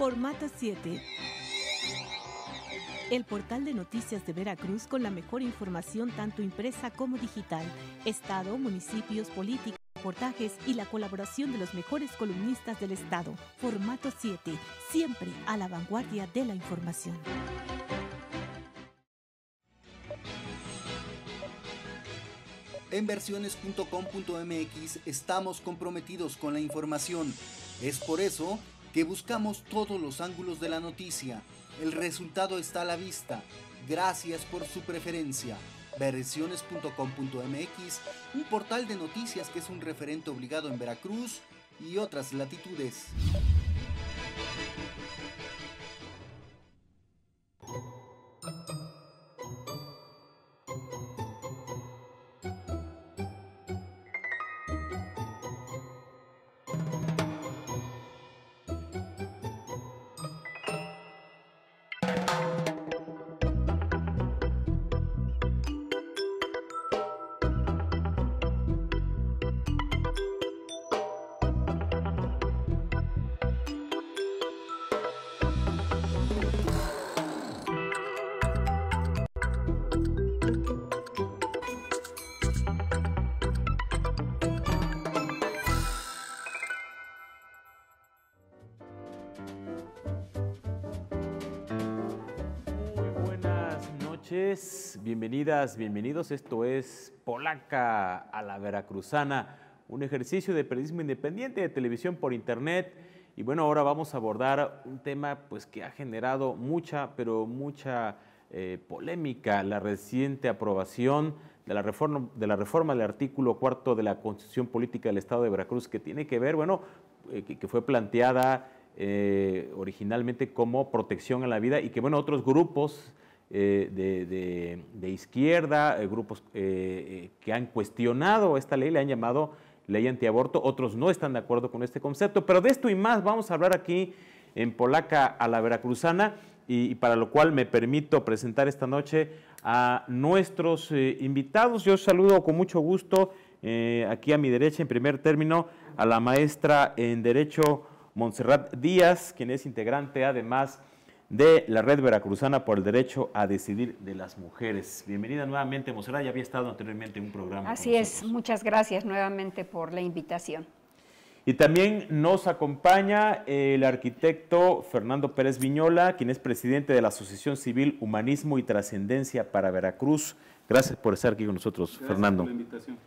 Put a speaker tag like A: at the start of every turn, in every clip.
A: Formato 7. El portal de noticias de Veracruz con la mejor información tanto impresa como digital. Estado, municipios, políticos, reportajes y la colaboración de los mejores columnistas del Estado. Formato 7, siempre a la vanguardia de la información.
B: En versiones.com.mx estamos comprometidos con la información. Es por eso que buscamos todos los ángulos de la noticia. El resultado está a la vista. Gracias por su preferencia. Versiones.com.mx, un portal de noticias que es un referente obligado en Veracruz y otras latitudes.
C: bienvenidos. Esto es Polaca a la Veracruzana, un ejercicio de periodismo independiente de televisión por internet. Y bueno, ahora vamos a abordar un tema pues, que ha generado mucha, pero mucha eh, polémica, la reciente aprobación de la, reforma, de la reforma del artículo cuarto de la Constitución Política del Estado de Veracruz, que tiene que ver, bueno, eh, que, fue planteada eh, originalmente como protección a la vida y que, bueno, otros grupos eh, de, de, izquierda, eh, grupos eh, que han cuestionado esta ley, le han llamado ley antiaborto, otros no están de acuerdo con este concepto, pero de esto y más vamos a hablar aquí en Polaca a la Veracruzana y, para lo cual me permito presentar esta noche a nuestros invitados. Yo saludo con mucho gusto aquí a mi derecha en primer término a la maestra en Derecho Montserrat Díaz, quien es integrante además de de la Red Veracruzana por el Derecho a Decidir de las Mujeres. Bienvenida nuevamente, Monserrat, ya había estado anteriormente en un programa.
A: Así es, muchas gracias nuevamente por la invitación.
C: Y también nos acompaña el arquitecto Fernando Pérez Viñola, quien es presidente de la Asociación Civil Humanismo y Trascendencia para Veracruz. Gracias por estar aquí con nosotros, gracias Por la invitación.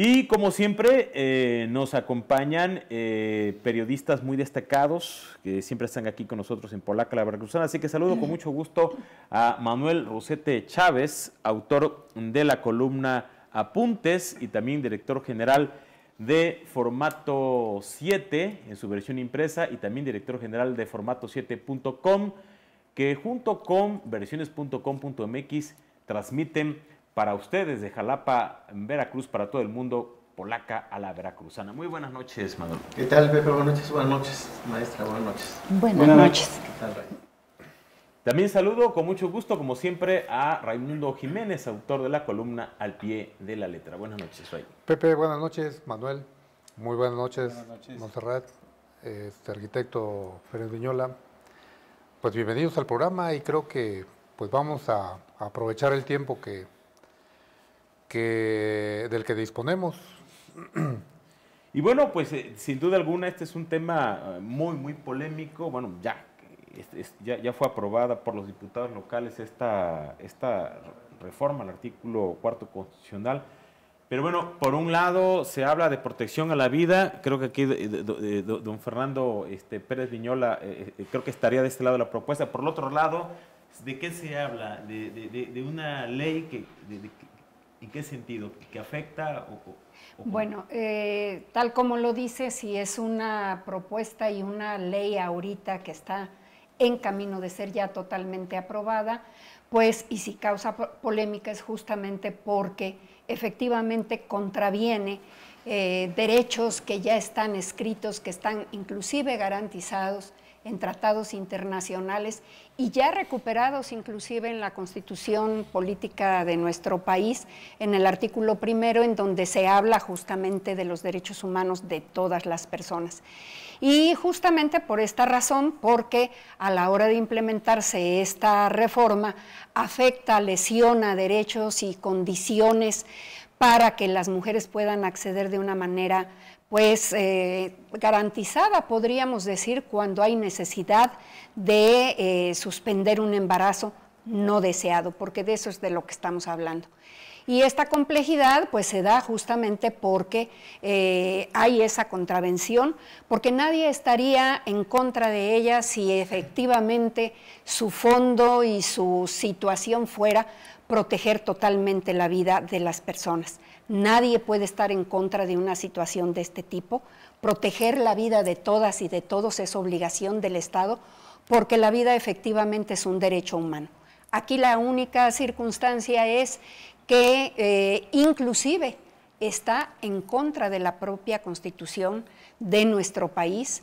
C: Y como siempre, eh, nos acompañan eh, periodistas muy destacados que siempre están aquí con nosotros en Polaca, la Veracruzana. Así que saludo con mucho gusto a Manuel Rosete Chávez, autor de la columna Apuntes y también director general de Formato 7 en su versión impresa y también director general de Formato7.com, que junto con versiones.com.mx transmiten para ustedes de Jalapa, Veracruz, para todo el mundo, polaca a la veracruzana. Muy buenas noches, Manuel. ¿Qué tal, Pepe? Buenas noches, buenas noches, maestra, buenas noches. Buenas, noches. ¿Qué tal, También saludo con mucho gusto, como siempre, a Raimundo Jiménez, autor de la columna Al pie de la letra. Buenas noches,
D: Pepe, buenas noches, Manuel. Muy buenas noches, Montserrat, este arquitecto Pérez Viñola. Pues bienvenidos al programa y creo que pues vamos a aprovechar el tiempo que que, del que disponemos. Y
C: bueno, pues eh, sin duda alguna este es un tema eh, muy, muy polémico. Bueno, ya, ya, ya, fue aprobada por los diputados locales esta, esta reforma al artículo cuarto constitucional. Pero bueno, por un lado se habla de protección a la vida. Creo que aquí eh, don Fernando este, Pérez Viñola creo que estaría de este lado la propuesta. Por el otro lado, ¿de qué se habla? De, de, una ley que, de, ¿En qué sentido? ¿Que afecta o,
A: Bueno, eh, tal como lo dice, si es una propuesta y una ley ahorita que está en camino de ser ya totalmente aprobada, pues y si causa polémica es justamente porque efectivamente contraviene eh, derechos que ya están escritos, que están inclusive garantizados en tratados internacionales y ya recuperados inclusive en la constitución política de nuestro país, en el artículo primero, en donde se habla justamente de los derechos humanos de todas las personas. Y justamente por esta razón, porque a la hora de implementarse esta reforma afecta, lesiona derechos y condiciones para que las mujeres puedan acceder de una manera pues eh, garantizada, podríamos decir, cuando hay necesidad de eh, suspender un embarazo no deseado, porque de eso es de lo que estamos hablando. Y esta complejidad pues se da justamente porque eh, hay esa contravención, porque nadie estaría en contra de ella si efectivamente su fondo y su situación fuera proteger totalmente la vida de las personas. Nadie puede estar en contra de una situación de este tipo. Proteger la vida de todas y de todos es obligación del Estado porque la vida efectivamente es un derecho humano. Aquí la única circunstancia es que eh, inclusive está en contra de la propia constitución de nuestro país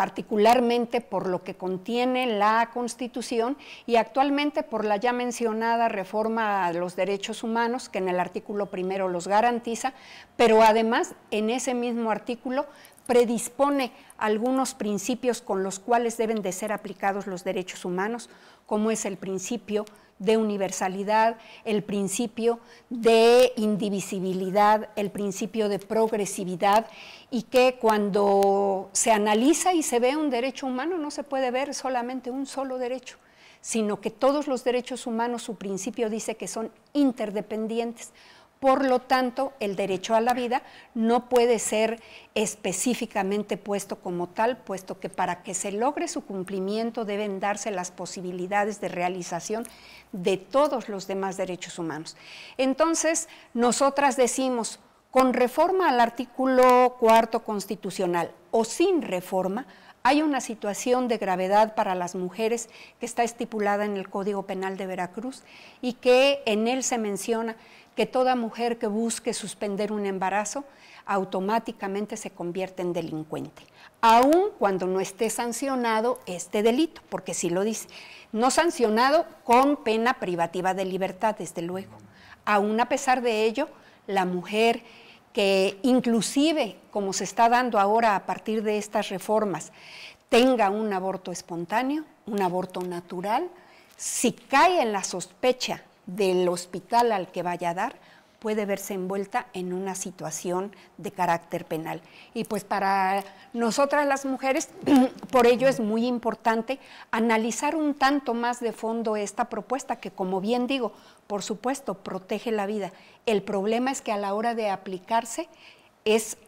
A: particularmente por lo que contiene la Constitución y actualmente por la ya mencionada reforma a los derechos humanos, que en el artículo primero los garantiza, pero además en ese mismo artículo predispone algunos principios con los cuales deben de ser aplicados los derechos humanos, como es el principio de universalidad, el principio de indivisibilidad, el principio de progresividad y que cuando se analiza y se ve un derecho humano no se puede ver solamente un solo derecho, sino que todos los derechos humanos, su principio dice que son interdependientes. Por lo tanto, el derecho a la vida no puede ser específicamente puesto como tal, puesto que para que se logre su cumplimiento deben darse las posibilidades de realización de todos los demás derechos humanos. Entonces, nosotras decimos, con reforma al artículo cuarto constitucional o sin reforma, hay una situación de gravedad para las mujeres que está estipulada en el Código Penal de Veracruz y que en él se menciona que toda mujer que busque suspender un embarazo automáticamente se convierte en delincuente, aun cuando no esté sancionado este delito, porque sí lo dice, no sancionado con pena privativa de libertad, desde luego. Aún a pesar de ello, la mujer que inclusive, como se está dando ahora a partir de estas reformas, tenga un aborto espontáneo, un aborto natural, si cae en la sospecha del hospital al que vaya a dar puede verse envuelta en una situación de carácter penal. Y pues para nosotras las mujeres, por ello es muy importante analizar un tanto más de fondo esta propuesta que, como bien digo, por supuesto, protege la vida. El problema es que a la hora de aplicarse es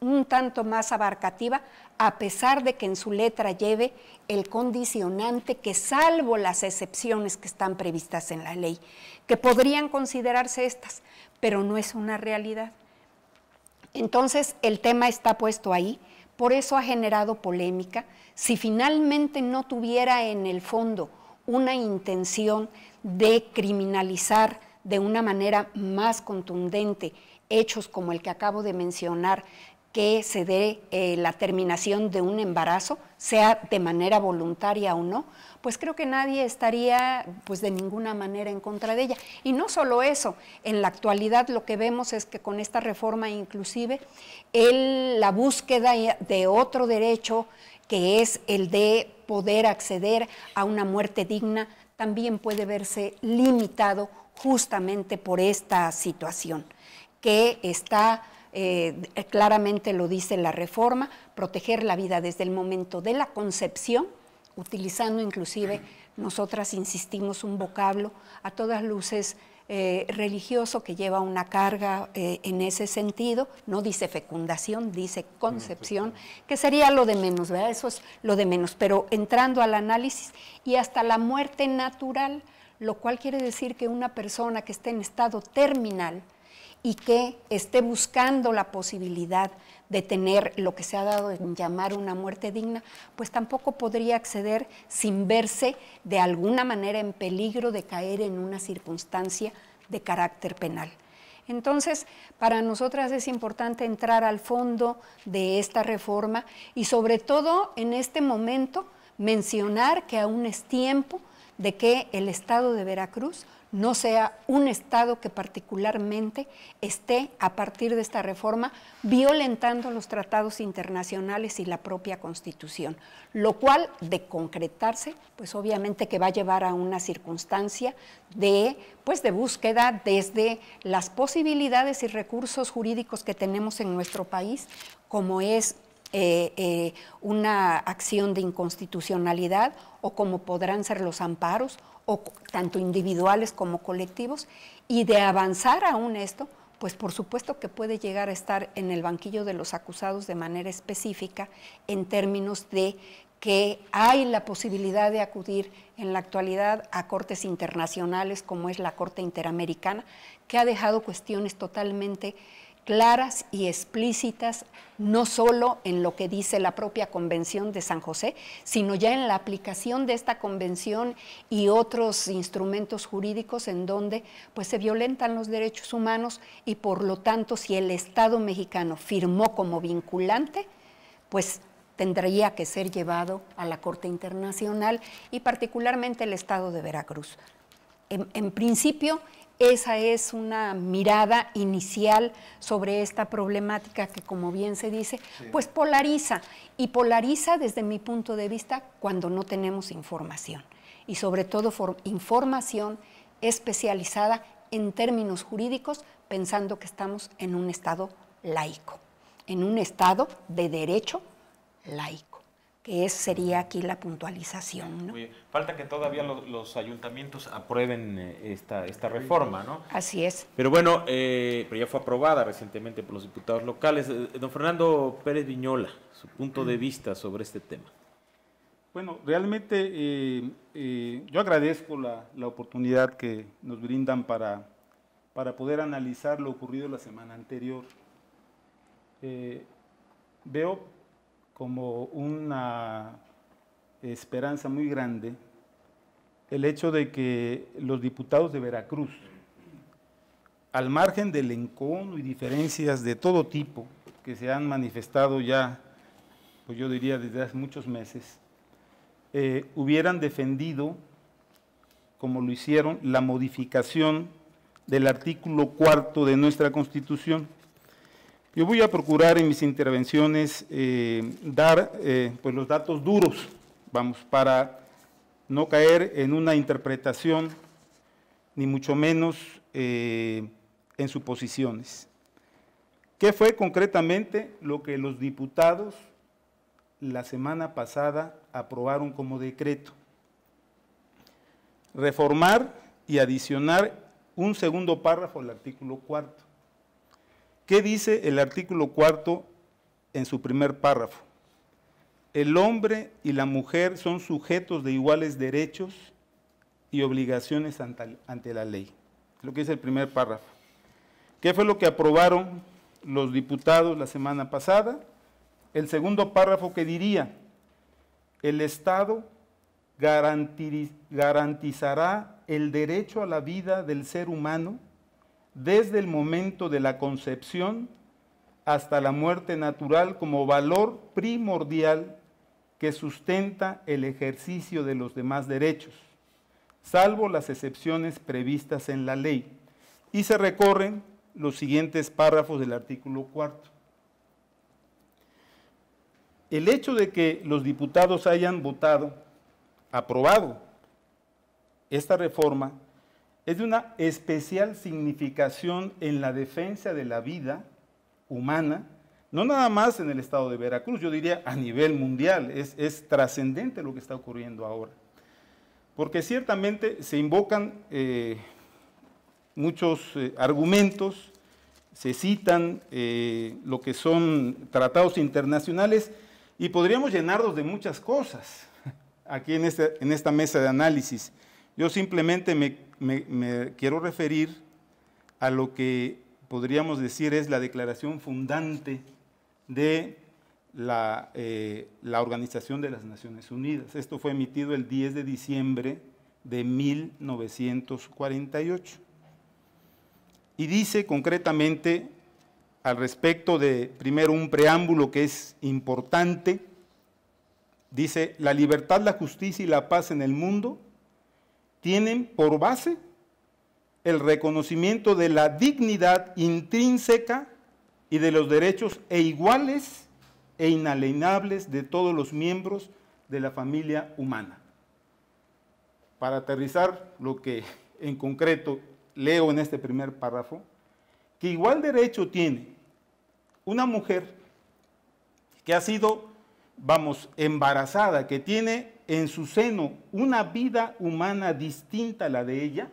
A: un tanto más abarcativa a pesar de que en su letra lleve el condicionante que salvo las excepciones que están previstas en la ley, que podrían considerarse estas, pero no es una realidad. Entonces, el tema está puesto ahí, por eso ha generado polémica. Si finalmente no tuviera en el fondo una intención de criminalizar de una manera más contundente hechos como el que acabo de mencionar que se dé eh, la terminación de un embarazo, sea de manera voluntaria o no, pues creo que nadie estaría pues de ninguna manera en contra de ella. Y no solo eso, en la actualidad lo que vemos es que con esta reforma inclusive la búsqueda de otro derecho que es el de poder acceder a una muerte digna también puede verse limitado justamente por esta situación que está eh, eh, claramente lo dice la reforma, proteger la vida desde el momento de la concepción, utilizando inclusive, nosotras insistimos, un vocablo a todas luces eh, religioso que lleva una carga en ese sentido, no dice fecundación, dice concepción, que sería lo de menos, Eso es lo de menos, pero entrando al análisis y hasta la muerte natural, lo cual quiere decir que una persona que esté en estado terminal, y que esté buscando la posibilidad de tener lo que se ha dado en llamar una muerte digna, pues tampoco podría acceder sin verse de alguna manera en peligro de caer en una circunstancia de carácter penal. Entonces, para nosotras es importante entrar al fondo de esta reforma y sobre todo en este momento mencionar que aún es tiempo de que el estado de Veracruz no sea un estado que particularmente esté a partir de esta reforma violentando los tratados internacionales y la propia constitución, lo cual de concretarse, pues obviamente que va a llevar a una circunstancia de pues de búsqueda desde las posibilidades y recursos jurídicos que tenemos en nuestro país, como es eh, eh, una acción de inconstitucionalidad o como podrán ser los amparos, o tanto individuales como colectivos, y de avanzar aún esto, pues por supuesto que puede llegar a estar en el banquillo de los acusados de manera específica en términos de que hay la posibilidad de acudir en la actualidad a cortes internacionales como es la Corte Interamericana, que ha dejado cuestiones totalmente claras y explícitas, no solo en lo que dice la propia Convención de San José, sino ya en la aplicación de esta convención y otros instrumentos jurídicos en donde pues, se violentan los derechos humanos y por lo tanto si el Estado mexicano firmó como vinculante, pues tendría que ser llevado a la Corte Internacional y particularmente el Estado de Veracruz. en principio, esa es una mirada inicial sobre esta problemática que, como bien se dice, pues polariza. Y polariza desde mi punto de vista cuando no tenemos información. Y sobre todo información especializada en términos jurídicos, pensando que estamos en un Estado laico, en un Estado de derecho laico que sería aquí la puntualización.
C: ¿no? falta que todavía los, ayuntamientos aprueben eh, esta, esta, reforma, ¿no? Así es. Pero bueno, eh, pero ya fue aprobada recientemente por los diputados locales. Eh, don Fernando Pérez Viñola, su punto de vista sobre este tema.
E: Bueno, realmente yo agradezco la, la, oportunidad que nos brindan para, para poder analizar lo ocurrido la semana anterior. veo como una esperanza muy grande el hecho de que los diputados de Veracruz, al margen del encono y diferencias de todo tipo que se han manifestado ya, pues yo diría desde hace muchos meses, eh, hubieran defendido, como lo hicieron, la modificación del artículo cuarto de nuestra Constitución, yo voy a procurar en mis intervenciones eh, dar eh, pues los datos duros, vamos, para no caer en una interpretación, ni mucho menos eh, en suposiciones. ¿Qué fue concretamente lo que los diputados la semana pasada aprobaron como decreto? Reformar y adicionar un segundo párrafo al artículo cuarto ¿Qué dice el artículo cuarto en su primer párrafo? El hombre y la mujer son sujetos de iguales derechos y obligaciones ante la ley. Lo que dice el primer párrafo. ¿Qué fue lo que aprobaron los diputados la semana pasada? El segundo párrafo que diría, el Estado garantizará el derecho a la vida del ser humano desde el momento de la concepción hasta la muerte natural como valor primordial que sustenta el ejercicio de los demás derechos, salvo las excepciones previstas en la ley. Y se recorren los siguientes párrafos del artículo cuarto. El hecho de que los diputados hayan votado, aprobado esta reforma, es de una especial significación en la defensa de la vida humana, no nada más en el estado de Veracruz, yo diría a nivel mundial, es, trascendente lo que está ocurriendo ahora. Porque ciertamente se invocan eh, muchos eh, argumentos, se citan eh, lo que son tratados internacionales y podríamos llenarnos de muchas cosas aquí en este, esta mesa de análisis. Yo simplemente me, quiero referir a lo que podríamos decir es la declaración fundante de la, eh, Organización de las Naciones Unidas. Esto fue emitido el 10 de diciembre de 1948. Y dice concretamente al respecto de, primero, un preámbulo que es importante. Dice, la libertad, la justicia y la paz en el mundo tienen por base el reconocimiento de la dignidad intrínseca y de los derechos e iguales e inalienables de todos los miembros de la familia humana. Para aterrizar lo que en concreto leo en este primer párrafo, que igual derecho tiene una mujer que ha sido, vamos, embarazada, que tiene en su seno una vida humana distinta a la de ella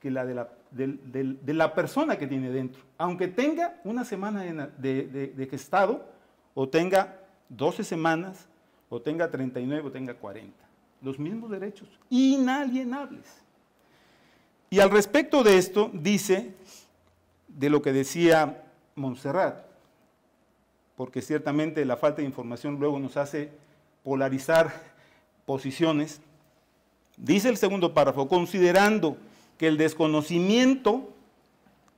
E: que la de la, la persona que tiene dentro, aunque tenga una semana de gestado o tenga 12 semanas o tenga 39 o tenga 40. Los mismos derechos, inalienables. Y al respecto de esto, dice de lo que decía Montserrat, porque ciertamente la falta de información luego nos hace polarizar posiciones, dice el segundo párrafo, considerando que el desconocimiento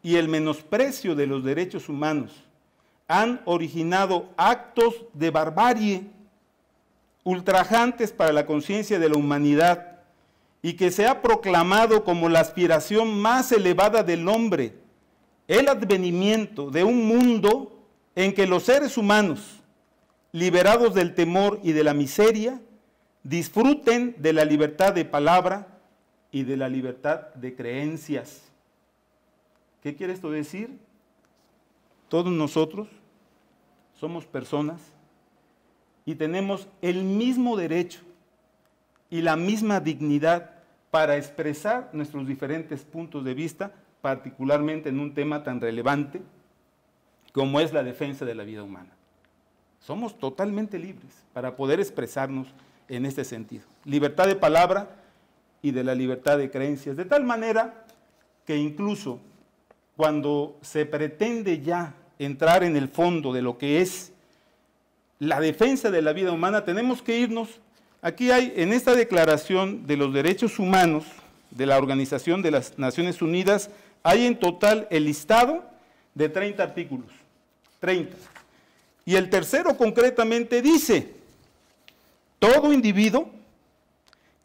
E: y el menosprecio de los derechos humanos han originado actos de barbarie ultrajantes para la conciencia de la humanidad y que se ha proclamado como la aspiración más elevada del hombre el advenimiento de un mundo en que los seres humanos, liberados del temor y de la miseria, disfruten de la libertad de palabra y de la libertad de creencias. ¿Qué quiere esto decir? Todos nosotros somos personas y tenemos el mismo derecho y la misma dignidad para expresar nuestros diferentes puntos de vista, particularmente en un tema tan relevante como es la defensa de la vida humana. Somos totalmente libres para poder expresarnos en este sentido. Libertad de palabra y de la libertad de creencias. De tal manera que incluso cuando se pretende ya entrar en el fondo de lo que es la defensa de la vida humana, tenemos que irnos. Aquí hay, en esta declaración de los derechos humanos de la Organización de las Naciones Unidas, hay en total el listado de 30 artículos. 30. Y el tercero concretamente dice, todo individuo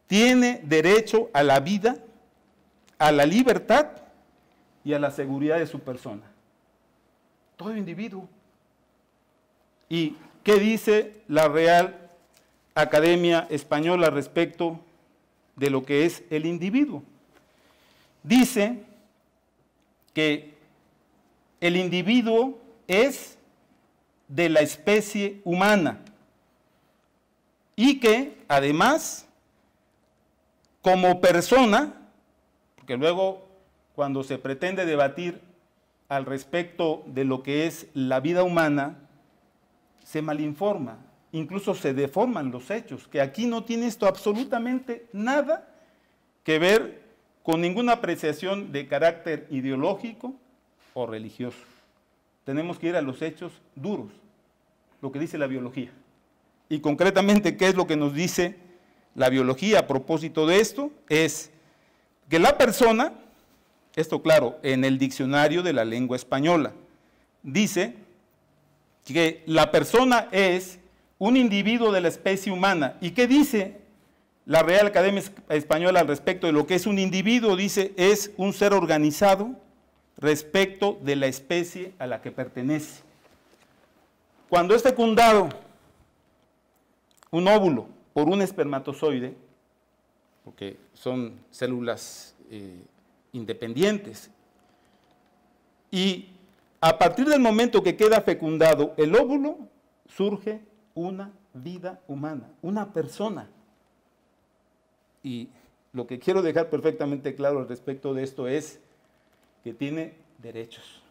E: tiene derecho a la vida, a la libertad y a la seguridad de su persona. Todo individuo. ¿Y qué dice la Real Academia Española respecto de lo que es el individuo? Dice que el individuo es de la especie humana y que además, como persona, porque luego cuando se pretende debatir al respecto de lo que es la vida humana, se malinforma, incluso se deforman los hechos, que aquí no tiene esto absolutamente nada que ver con ninguna apreciación de carácter ideológico o religioso. Tenemos que ir a los hechos duros, lo que dice la biología y concretamente qué es lo que nos dice la biología a propósito de esto, es que la persona, esto claro, en el diccionario de la lengua española, dice que la persona es un individuo de la especie humana. ¿Y qué dice la Real Academia Española al respecto de lo que es un individuo? Dice, es un ser organizado respecto de la especie a la que pertenece. Cuando este fecundado un óvulo por un espermatozoide, porque son células eh, independientes, y a partir del momento que queda fecundado el óvulo, surge una vida humana, una persona. Y lo que quiero dejar perfectamente claro al respecto de esto es que tiene derechos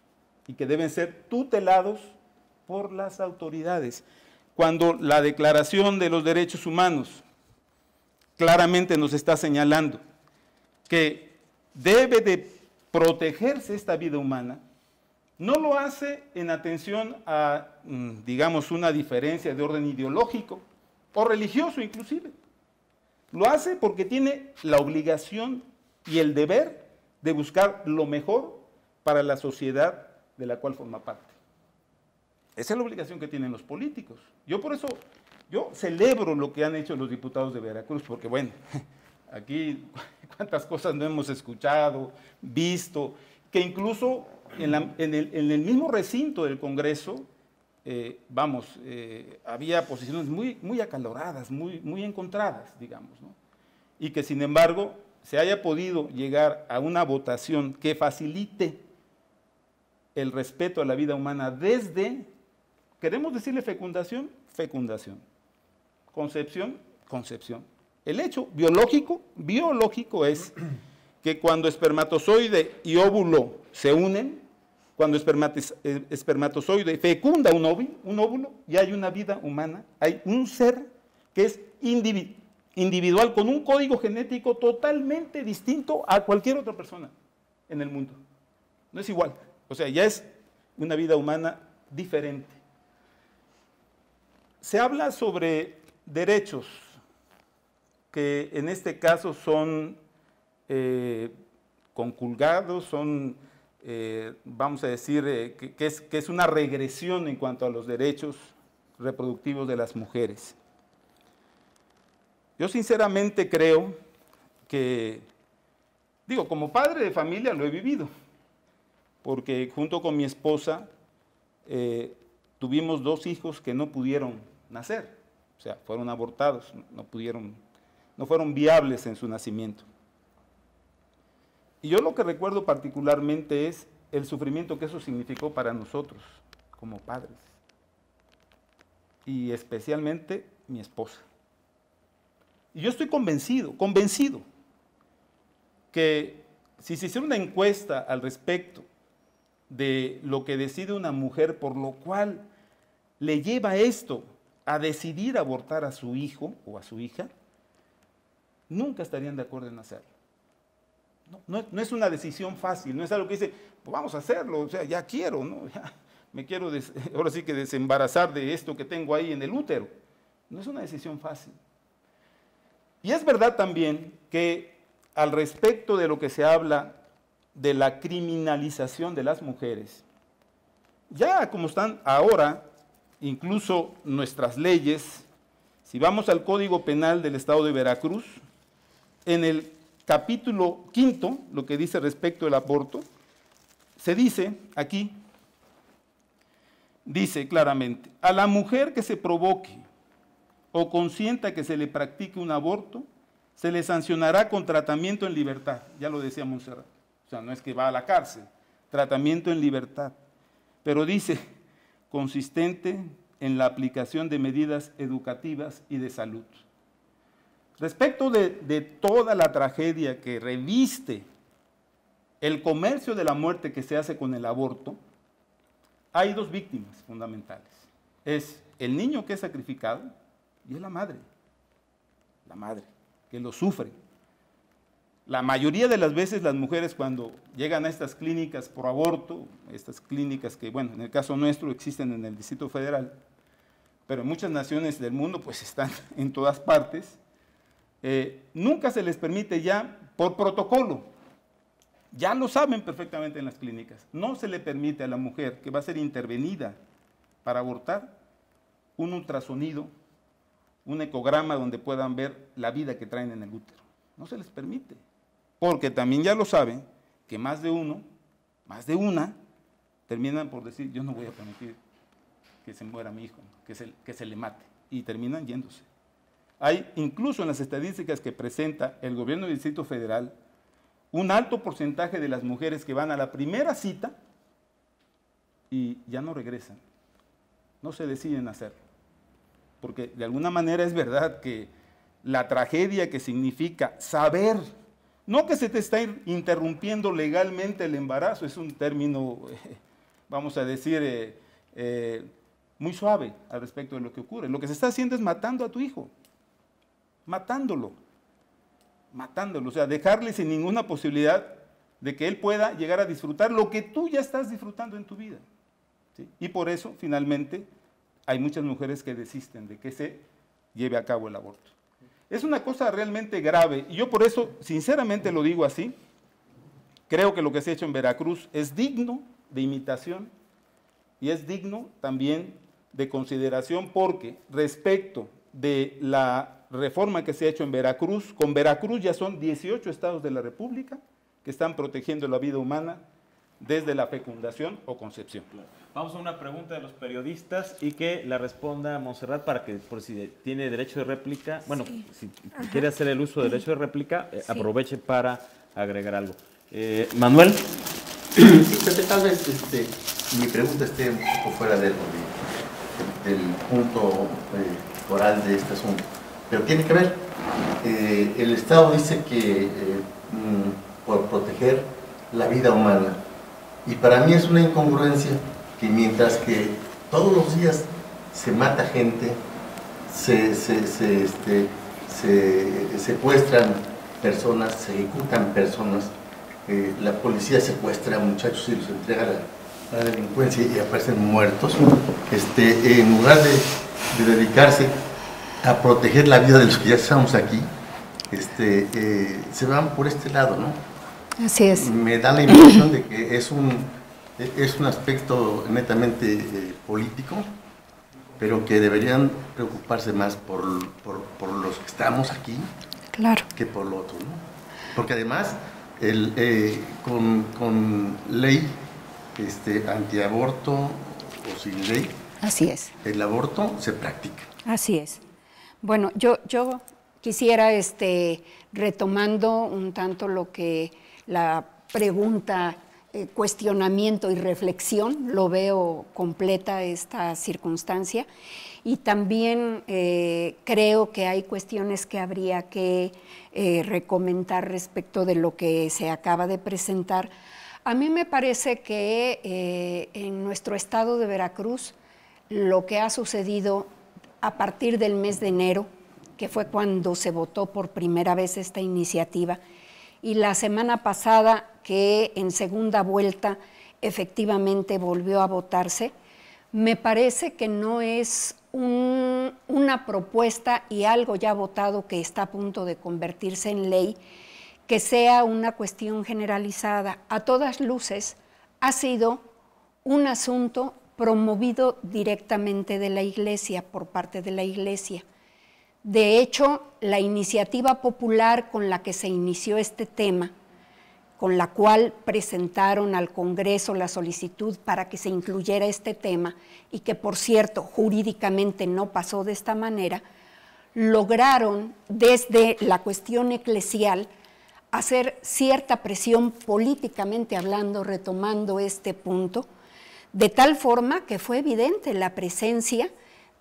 E: y que deben ser tutelados por las autoridades cuando la Declaración de los Derechos Humanos claramente nos está señalando que debe de protegerse esta vida humana, no lo hace en atención a, mm, digamos, una diferencia de orden ideológico o religioso inclusive. Lo hace porque tiene la obligación y el deber de buscar lo mejor para la sociedad de la cual forma parte. Esa es la obligación que tienen los políticos. Yo por eso, yo celebro lo que han hecho los diputados de Veracruz, porque bueno, aquí cuántas cosas no hemos escuchado, visto, que incluso en, el, mismo recinto del Congreso, eh, vamos, eh, había posiciones muy, muy acaloradas, muy, muy encontradas, digamos, ¿no? y que sin embargo se haya podido llegar a una votación que facilite el respeto a la vida humana desde ¿Queremos decirle fecundación? Fecundación. Concepción, concepción. El hecho biológico, biológico es que cuando espermatozoide y óvulo se unen, cuando espermatozoide fecunda un óvulo, ya hay una vida humana, hay un ser que es individual con un código genético totalmente distinto a cualquier otra persona en el mundo. No es igual. O sea, ya es una vida humana diferente se habla sobre derechos, que en este caso son eh, conculgados, son, eh, vamos a decir, eh, que, es, que es una regresión en cuanto a los derechos reproductivos de las mujeres. Yo sinceramente creo que, digo, como padre de familia lo he vivido, porque junto con mi esposa tuvimos dos hijos que no pudieron nacer. O sea, fueron abortados, no pudieron, no fueron viables en su nacimiento. Y yo lo que recuerdo particularmente es el sufrimiento que eso significó para nosotros como padres. Y especialmente mi esposa. Y yo estoy convencido, convencido, que si se hiciera una encuesta al respecto de lo que decide una mujer, por lo cual le lleva esto a decidir abortar a su hijo o a su hija, nunca estarían de acuerdo en hacerlo. No, es una decisión fácil, no es algo que dice, pues vamos a hacerlo, o sea, ya quiero, ¿no? Ya me quiero, ahora sí que desembarazar de esto que tengo ahí en el útero. No es una decisión fácil. Y es verdad también que al respecto de lo que se habla de la criminalización de las mujeres, ya como están ahora incluso nuestras leyes, si vamos al Código Penal del Estado de Veracruz, en el capítulo quinto, lo que dice respecto al aborto, se dice aquí, dice claramente, a la mujer que se provoque o consienta que se le practique un aborto, se le sancionará con tratamiento en libertad. Ya lo decía Monserrat. O sea, no es que va a la cárcel, tratamiento en libertad. Pero dice, consistente en la aplicación de medidas educativas y de salud. Respecto de, toda la tragedia que reviste el comercio de la muerte que se hace con el aborto, hay dos víctimas fundamentales. Es el niño que es sacrificado y es la madre. La madre, que lo sufre. La mayoría de las veces las mujeres cuando llegan a estas clínicas por aborto, estas clínicas que, bueno, en el caso nuestro existen en el Distrito Federal, pero en muchas naciones del mundo pues están en todas partes, eh, nunca se les permite ya por protocolo, ya lo saben perfectamente en las clínicas, no se le permite a la mujer que va a ser intervenida para abortar un ultrasonido, un ecograma donde puedan ver la vida que traen en el útero. No se les permite porque también ya lo saben que más de uno, más de una, terminan por decir, yo no voy a permitir que se muera mi hijo, que se, que se le mate, y terminan yéndose. Hay incluso en las estadísticas que presenta el gobierno del Distrito Federal, un alto porcentaje de las mujeres que van a la primera cita y ya no regresan, no se deciden hacerlo. Porque de alguna manera es verdad que la tragedia que significa saber no que se te está interrumpiendo legalmente el embarazo, es un término, vamos a decir, eh, eh, muy suave al respecto de lo que ocurre. Lo que se está haciendo es matando a tu hijo, matándolo, matándolo, o sea, dejarle sin ninguna posibilidad de que él pueda llegar a disfrutar lo que tú ya estás disfrutando en tu vida. Y por eso, finalmente, hay muchas mujeres que desisten de que se lleve a cabo el aborto. Es una cosa realmente grave. Y yo por eso, sinceramente lo digo así, creo que lo que se ha hecho en Veracruz es digno de imitación y es digno también de consideración porque respecto de la reforma que se ha hecho en Veracruz, con Veracruz ya son 18 estados de la República que están protegiendo la vida humana desde la fecundación o concepción.
C: Vamos a una pregunta de los
E: periodistas y que la responda
C: Monserrat para que, por si tiene derecho de réplica, bueno, si quiere hacer el uso de derecho de réplica, eh, aproveche para agregar algo. Eh, Manuel. tal
F: vez este, mi pregunta esté un poco fuera del,
C: del punto
F: eh, oral de este asunto, pero tiene que ver. el Estado dice que mm, por proteger la vida humana y para mí es una incongruencia que mientras que todos los días se mata gente, se, este, secuestran personas, se ejecutan personas, eh, la policía secuestra a muchachos y los entrega a la, delincuencia y aparecen muertos, este, en lugar de, dedicarse a proteger la vida de los que ya estamos aquí, este, eh, se van por este lado, ¿no? Así es. Me da la impresión de que es un, e, es un aspecto netamente eh, político, pero que deberían preocuparse más por, los que estamos aquí claro. que por lo otro. Porque además, el, eh, con, ley este, antiaborto o sin ley, Así es. el aborto se practica.
A: Así es. Bueno, yo, yo quisiera, este, retomando un tanto lo que la pregunta, eh, cuestionamiento y reflexión, lo veo completa esta circunstancia. Y también eh, creo que hay cuestiones que habría que eh, recomendar respecto de lo que se acaba de presentar. A mí me parece que en nuestro estado de Veracruz lo que ha sucedido a partir del mes de enero, que fue cuando se votó por primera vez esta iniciativa, y la semana pasada que en segunda vuelta efectivamente volvió a votarse, me parece que no es una propuesta y algo ya votado que está a punto de convertirse en ley, que sea una cuestión generalizada. A todas luces, ha sido un asunto promovido directamente de la Iglesia, por parte de la Iglesia. De hecho, la iniciativa popular con la que se inició este tema, con la cual presentaron al Congreso la solicitud para que se incluyera este tema y que, por cierto, jurídicamente no pasó de esta manera, lograron desde la cuestión eclesial hacer cierta presión políticamente hablando, retomando este punto, de tal forma que fue evidente la presencia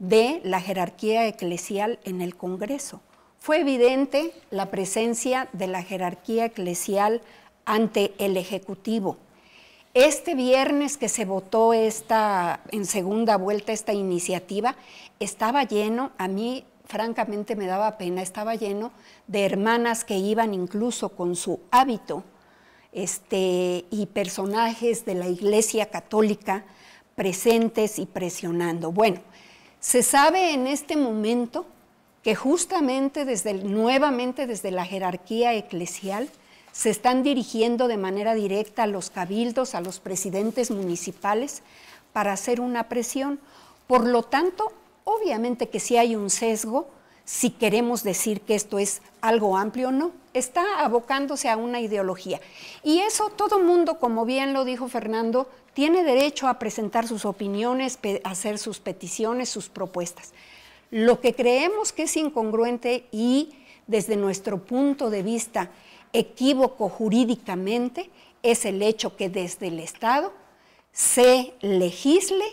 A: de la jerarquía eclesial en el Congreso. Fue evidente la presencia de la jerarquía eclesial ante el Ejecutivo. Este viernes que se votó esta, en segunda vuelta esta iniciativa, estaba lleno, a mí francamente me daba pena, estaba lleno de hermanas que iban incluso con su hábito este, y personajes de la Iglesia Católica presentes y presionando. Bueno, se sabe en este momento que justamente desde nuevamente desde la jerarquía eclesial se están dirigiendo de manera directa a los cabildos, a los presidentes municipales para hacer una presión. Por lo tanto, obviamente que si hay un sesgo si queremos decir que esto es algo amplio o no. Está abocándose a una ideología. Y eso todo mundo, como bien lo dijo Fernando, tiene derecho a presentar sus opiniones, hacer sus peticiones, sus propuestas. Lo que creemos que es incongruente y desde nuestro punto de vista equívoco jurídicamente es el hecho que desde el Estado se legisle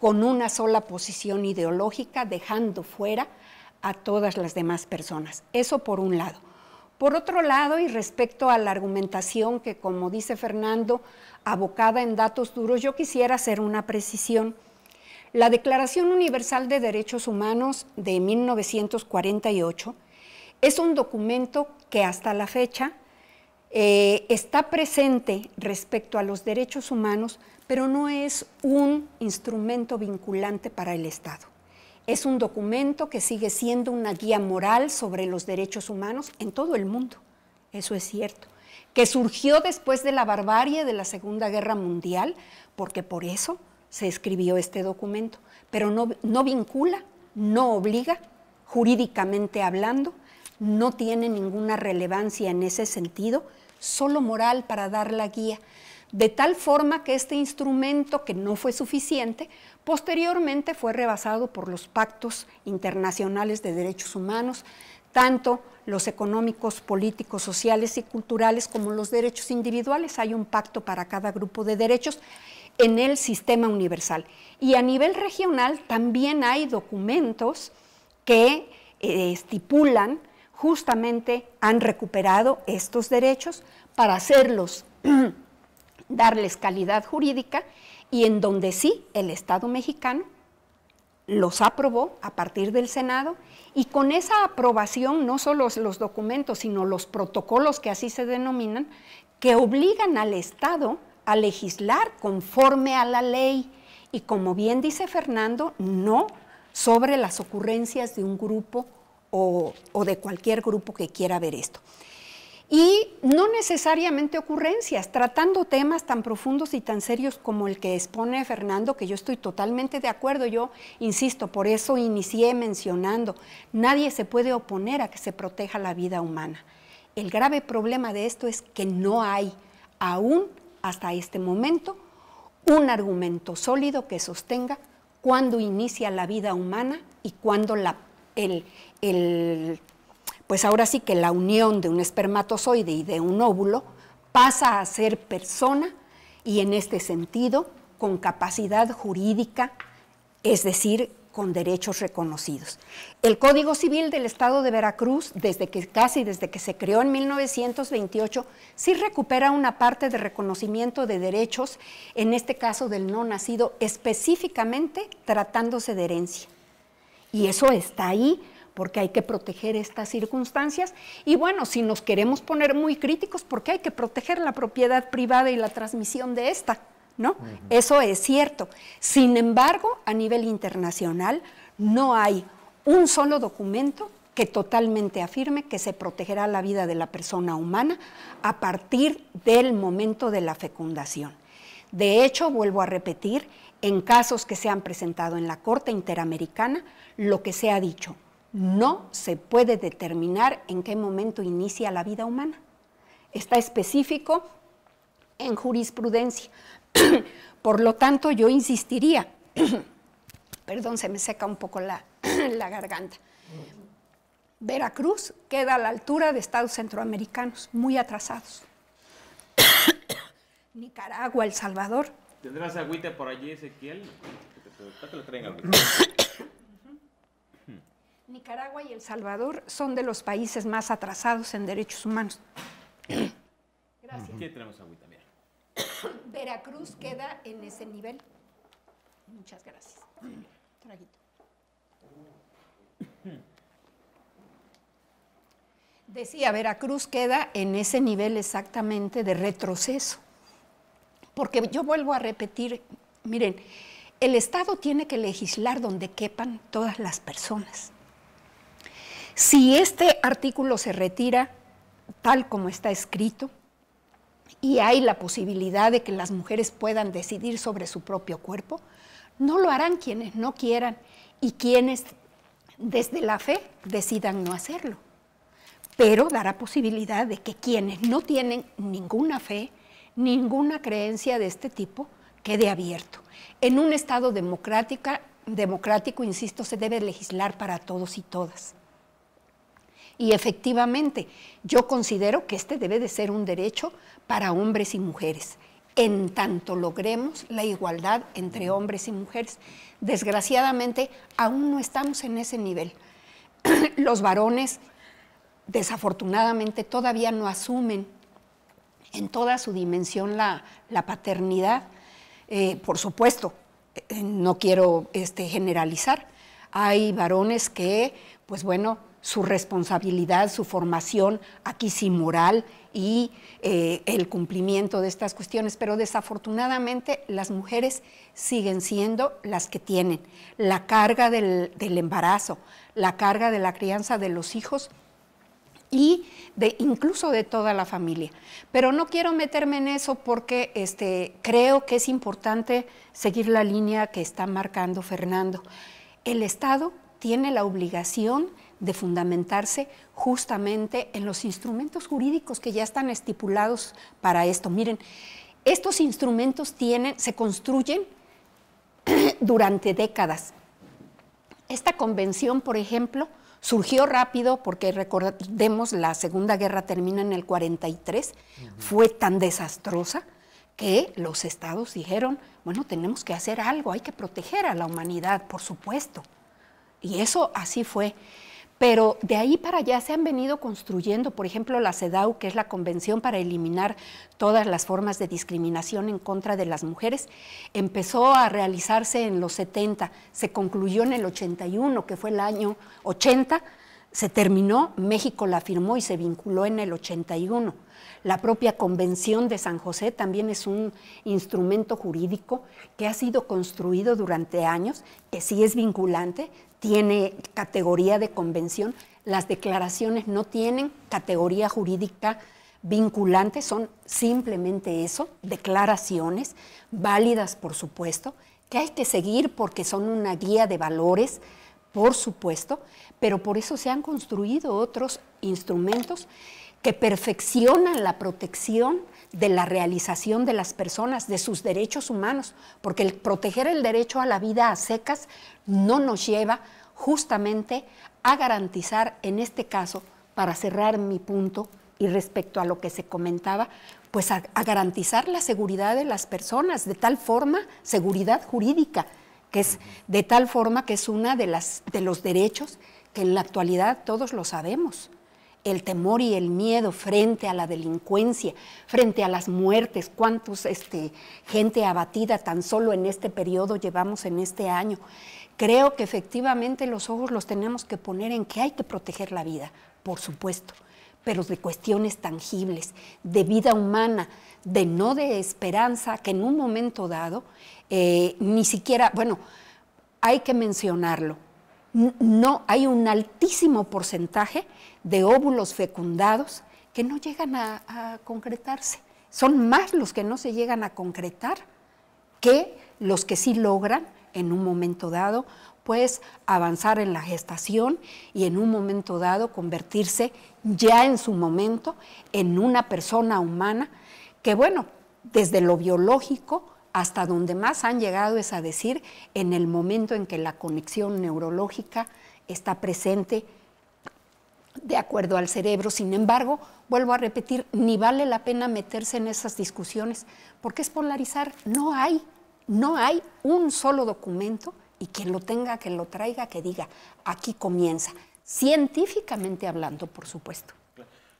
A: con una sola posición ideológica, dejando fuera a todas las demás personas. Eso por un lado. Por otro lado, y respecto a la argumentación que, como dice Fernando, abocada en datos duros, yo quisiera hacer una precisión. La Declaración Universal de Derechos Humanos de 1948 es un documento que hasta la fecha eh, está presente respecto a los derechos humanos, pero no es un instrumento vinculante para el Estado. Es un documento que sigue siendo una guía moral sobre los derechos humanos en todo el mundo, eso es cierto, que surgió después de la barbarie de la Segunda Guerra Mundial, porque por eso se escribió este documento, pero no, no vincula, no obliga, jurídicamente hablando, no tiene ninguna relevancia en ese sentido, solo moral para dar la guía de tal forma que este instrumento, que no fue suficiente, posteriormente fue rebasado por los pactos internacionales de derechos humanos, tanto los económicos, políticos, sociales y culturales como los derechos individuales. Hay un pacto para cada grupo de derechos en el sistema universal. Y a nivel regional también hay documentos que eh, estipulan justamente han recuperado estos derechos para hacerlos darles calidad jurídica y en donde sí el Estado mexicano los aprobó a partir del Senado y con esa aprobación no solo los documentos, sino los protocolos que así se denominan, que obligan al Estado a legislar conforme a la ley y como bien dice Fernando, no sobre las ocurrencias de un grupo o, o de cualquier grupo que quiera ver esto y no necesariamente ocurrencias, tratando temas tan profundos y tan serios como el que expone Fernando, que yo estoy totalmente de acuerdo, yo insisto, por eso inicié mencionando, nadie se puede oponer a que se proteja la vida humana. El grave problema de esto es que no hay aún hasta este momento un argumento sólido que sostenga cuándo inicia la vida humana y cuándo la, el pues ahora sí que la unión de un espermatozoide y de un óvulo pasa a ser persona y en este sentido con capacidad jurídica, es decir, con derechos reconocidos. El Código Civil del Estado de Veracruz, desde que casi desde que se creó en 1928, sí recupera una parte de reconocimiento de derechos, en este caso del no nacido, específicamente tratándose de herencia. Y eso está ahí porque hay que proteger estas circunstancias. Y bueno, si nos queremos poner muy críticos, porque hay que proteger la propiedad privada y la transmisión de esta, ¿no? Eso es cierto. Sin embargo, a nivel internacional no hay un solo documento que totalmente afirme que se protegerá la vida de la persona humana a partir del momento de la fecundación. De hecho, vuelvo a repetir, en casos que se han presentado en la Corte Interamericana, lo que se ha dicho no se puede determinar en qué momento inicia la vida humana. Está específico en jurisprudencia. Por lo tanto, yo insistiría, perdón, se me seca un poco la, la garganta. Veracruz queda a la altura de estados centroamericanos, muy atrasados. Nicaragua, El Salvador.
C: ¿Tendrás agüita por allí, Ezequiel?
A: Nicaragua y El Salvador son de los países más atrasados en derechos humanos. Gracias. ¿Qué
C: tenemos agüita? también?
A: Veracruz queda en ese nivel. Muchas gracias. Traguito. Decía, Veracruz queda en ese nivel exactamente de retroceso. Porque yo vuelvo a repetir, miren, el Estado tiene que legislar donde quepan todas las personas. Si este artículo se retira tal como está escrito y hay la posibilidad de que las mujeres puedan decidir sobre su propio cuerpo, no lo harán quienes no quieran y quienes desde la fe decidan no hacerlo. Pero dará posibilidad de que quienes no tienen ninguna fe, ninguna creencia de este tipo, quede abierto. En un Estado democrático, democrático, insisto, se debe legislar para todos y todas. Y efectivamente, yo considero que este debe de ser un derecho para hombres y mujeres, en tanto logremos la igualdad entre hombres y mujeres. Desgraciadamente, aún no estamos en ese nivel. Los varones, desafortunadamente, todavía no asumen en toda su dimensión la, la paternidad. Eh, por supuesto, eh, no quiero este, generalizar. Hay varones que, pues bueno, su responsabilidad, su formación, aquí sí moral y eh, el cumplimiento de estas cuestiones, pero desafortunadamente las mujeres siguen siendo las que tienen la carga del, embarazo, la carga de la crianza de los hijos y de incluso de toda la familia. Pero no quiero meterme en eso porque este, creo que es importante seguir la línea que está marcando Fernando. El Estado tiene la obligación de fundamentarse justamente en los instrumentos jurídicos que ya están estipulados para esto. Miren, estos instrumentos tienen, se construyen durante décadas. Esta convención, por ejemplo, surgió rápido porque recordemos la Segunda Guerra termina en el 43, fue tan desastrosa que los estados dijeron, bueno, tenemos que hacer algo, hay que proteger a la humanidad, por supuesto. Y eso así fue pero de ahí para allá se han venido construyendo, por ejemplo, la CEDAW, que es la Convención para Eliminar todas las formas de discriminación en contra de las mujeres, empezó a realizarse en los 70, se concluyó en el 81, que fue el año 80, se terminó, México la firmó y se vinculó en el 81. La propia Convención de San José también es un instrumento jurídico que ha sido construido durante años, que sí es vinculante, tiene categoría de convención. Las declaraciones no tienen categoría jurídica vinculante, son simplemente eso, declaraciones válidas, por supuesto, que hay que seguir porque son una guía de valores por supuesto, pero por eso se han construido otros instrumentos que perfeccionan la protección de la realización de las personas, de sus derechos humanos, porque el proteger el derecho a la vida a secas no nos lleva justamente a garantizar, en este caso, para cerrar mi punto y respecto a lo que se comentaba, pues a, a garantizar la seguridad de las personas, de tal forma, seguridad jurídica, que es de tal forma que es una de las de los derechos que en la actualidad todos lo sabemos. El temor y el miedo frente a la delincuencia, frente a las muertes, cuántos este, gente abatida tan solo en este periodo llevamos en este año. Creo que efectivamente los ojos los tenemos que poner en que hay que proteger la vida, por supuesto, pero de cuestiones tangibles, de vida humana, de no de esperanza que en un momento dado eh, ni siquiera, bueno, hay que mencionarlo, no hay un altísimo porcentaje de óvulos fecundados que no llegan a, concretarse. Son más los que no se llegan a concretar que los que sí logran en un momento dado, pues avanzar en la gestación y en un momento dado convertirse ya en su momento en una persona humana que, bueno, desde lo biológico hasta donde más han llegado es a decir en el momento en que la conexión neurológica está presente de acuerdo al cerebro. Sin embargo, vuelvo a repetir, ni vale la pena meterse en esas discusiones, porque es polarizar. No hay, no hay un solo documento y quien lo tenga, que lo traiga, que diga, aquí comienza, científicamente hablando, por supuesto.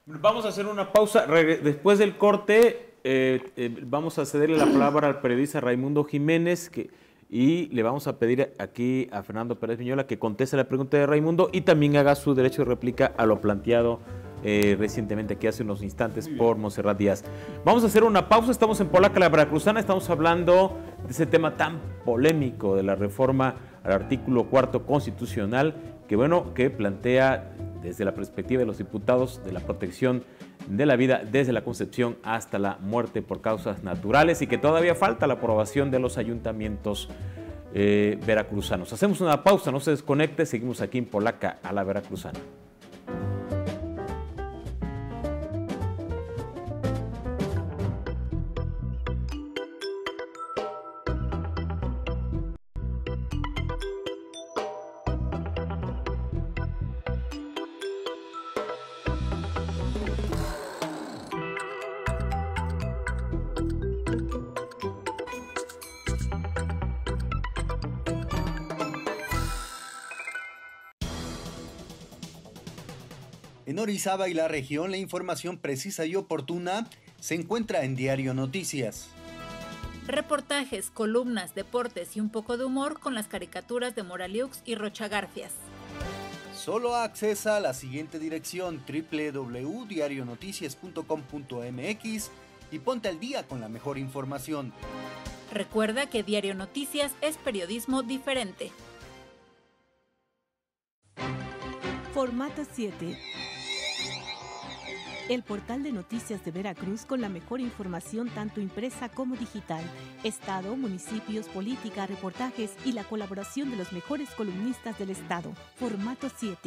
C: Vamos a hacer una pausa. Después del corte, eh, eh, vamos a cederle la palabra al periodista Raimundo Jiménez y le vamos a pedir aquí a Fernando Pérez Viñola que conteste la pregunta de Raimundo y también haga su derecho de réplica a lo planteado eh, recientemente aquí hace unos instantes por Monserrat Díaz. Vamos a hacer una pausa, estamos en Polaca la Veracruzana, estamos hablando de ese tema tan polémico de la reforma al artículo cuarto constitucional que bueno, que plantea desde la perspectiva de los diputados de la protección de la vida desde la concepción hasta la muerte por causas naturales y que todavía falta la aprobación de los ayuntamientos eh, veracruzanos. Hacemos una pausa, no se desconecte, seguimos aquí en Polaca a la Veracruzana.
B: y la región, la información precisa y oportuna se encuentra en Diario Noticias.
A: Reportajes, columnas, deportes y un poco de humor con las caricaturas de Moraliux y Rocha Garfias.
B: Solo accesa a la siguiente dirección www.diarionoticias.com.mx y ponte al día con la mejor información. Recuerda
A: que Diario Noticias es periodismo diferente. Formato 7. El portal de noticias de Veracruz con la mejor información tanto impresa como digital. Estado, municipios, política, reportajes y la colaboración de los mejores columnistas del Estado. Formato 7,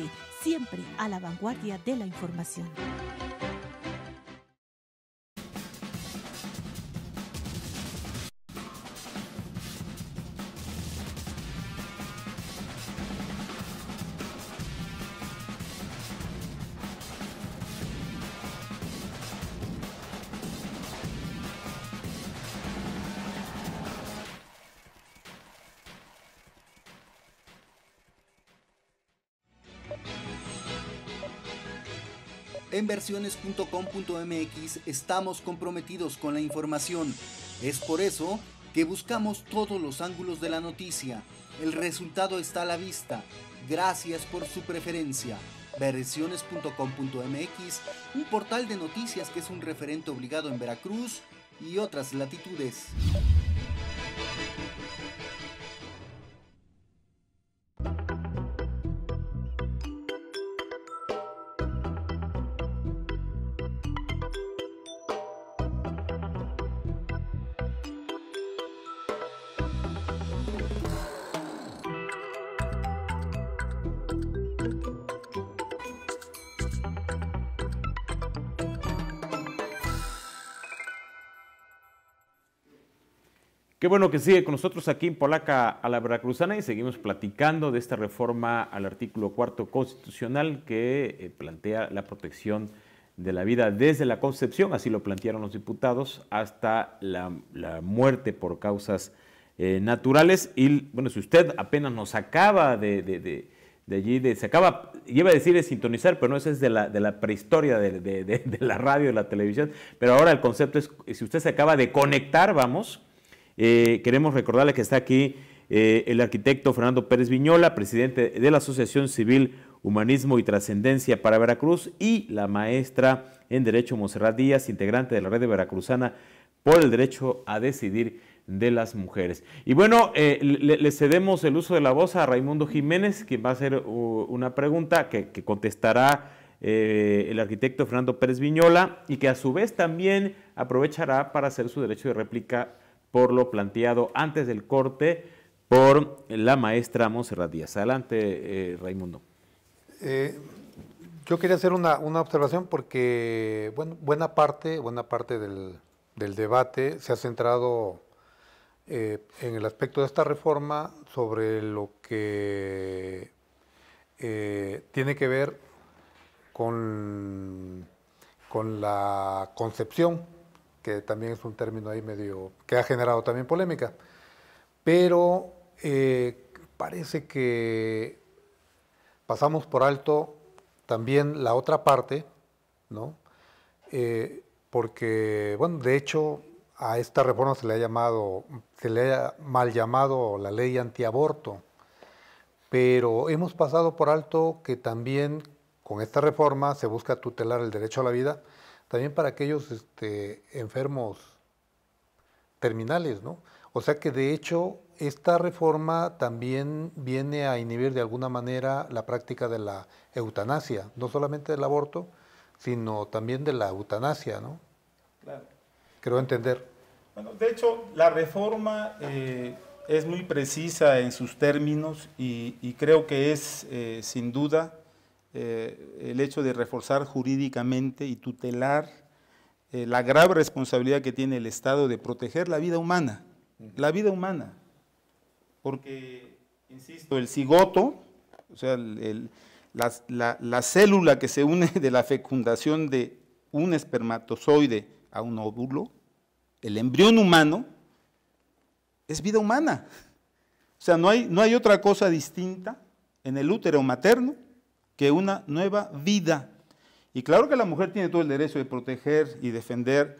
A: siempre a la vanguardia de la información.
B: Inversiones.com.mx versiones.com.mx estamos comprometidos con la información. Es por eso que buscamos todos los ángulos de la noticia. El resultado está a la vista. Gracias por su preferencia. Versiones.com.mx, un portal de noticias que es un referente obligado en Veracruz y otras latitudes.
C: Qué bueno que sigue con nosotros aquí en Polaca a la Veracruzana y seguimos platicando de esta reforma al artículo cuarto constitucional que eh, plantea la protección de la vida desde la concepción, así lo plantearon los diputados, hasta la, muerte por causas eh, naturales. Y bueno, si usted apenas nos acaba de, allí, se acaba, iba a decir de sintonizar, pero no, eso es la, de la prehistoria de, la radio, de la televisión, pero ahora el concepto es, si usted se acaba de conectar, vamos, eh, queremos recordarle que está aquí eh, el arquitecto Fernando Pérez Viñola, presidente de la Asociación Civil Humanismo y Trascendencia para Veracruz, y la maestra en Derecho Monserrat Díaz, integrante de la Red Veracruzana por el Derecho a Decidir de las Mujeres. Y bueno, eh, le, cedemos el uso de la voz a Raimundo Jiménez, quien va a hacer uh, una pregunta que, contestará el arquitecto Fernando Pérez Viñola y que a su vez también aprovechará para hacer su derecho de réplica por lo planteado antes del corte por la maestra Monserrat Díaz. Adelante, eh, Raimundo.
D: Eh, yo quería hacer una, observación porque buena parte, buena parte del, debate se ha centrado eh, en el aspecto de esta reforma sobre lo que tiene que ver con, con la concepción que también es un término ahí medio que ha generado también polémica. Pero eh, parece que pasamos por alto también la otra parte, ¿no? Eh, porque, bueno, de hecho, a esta reforma se le ha llamado, se le ha mal llamado la ley antiaborto, pero hemos pasado por alto que también con esta reforma se busca tutelar el derecho a la vida también para aquellos este, enfermos terminales, ¿no? O sea que de hecho esta reforma también viene a inhibir de alguna manera la práctica de la eutanasia, no solamente del aborto, sino también de la eutanasia, ¿no? Claro. Creo entender.
E: Bueno, de hecho, la reforma eh, es muy precisa en sus términos y, creo que es, eh, sin duda, eh, el hecho de reforzar jurídicamente y tutelar eh, la grave responsabilidad que tiene el Estado de proteger la vida humana, la vida humana. Porque, insisto, el cigoto, o sea, la, la célula que se une de la fecundación de un espermatozoide a un óvulo, el embrión humano, es vida humana. O sea, no hay, no hay, otra cosa distinta en el útero materno que una nueva vida. Y claro que la mujer tiene todo el derecho de proteger y defender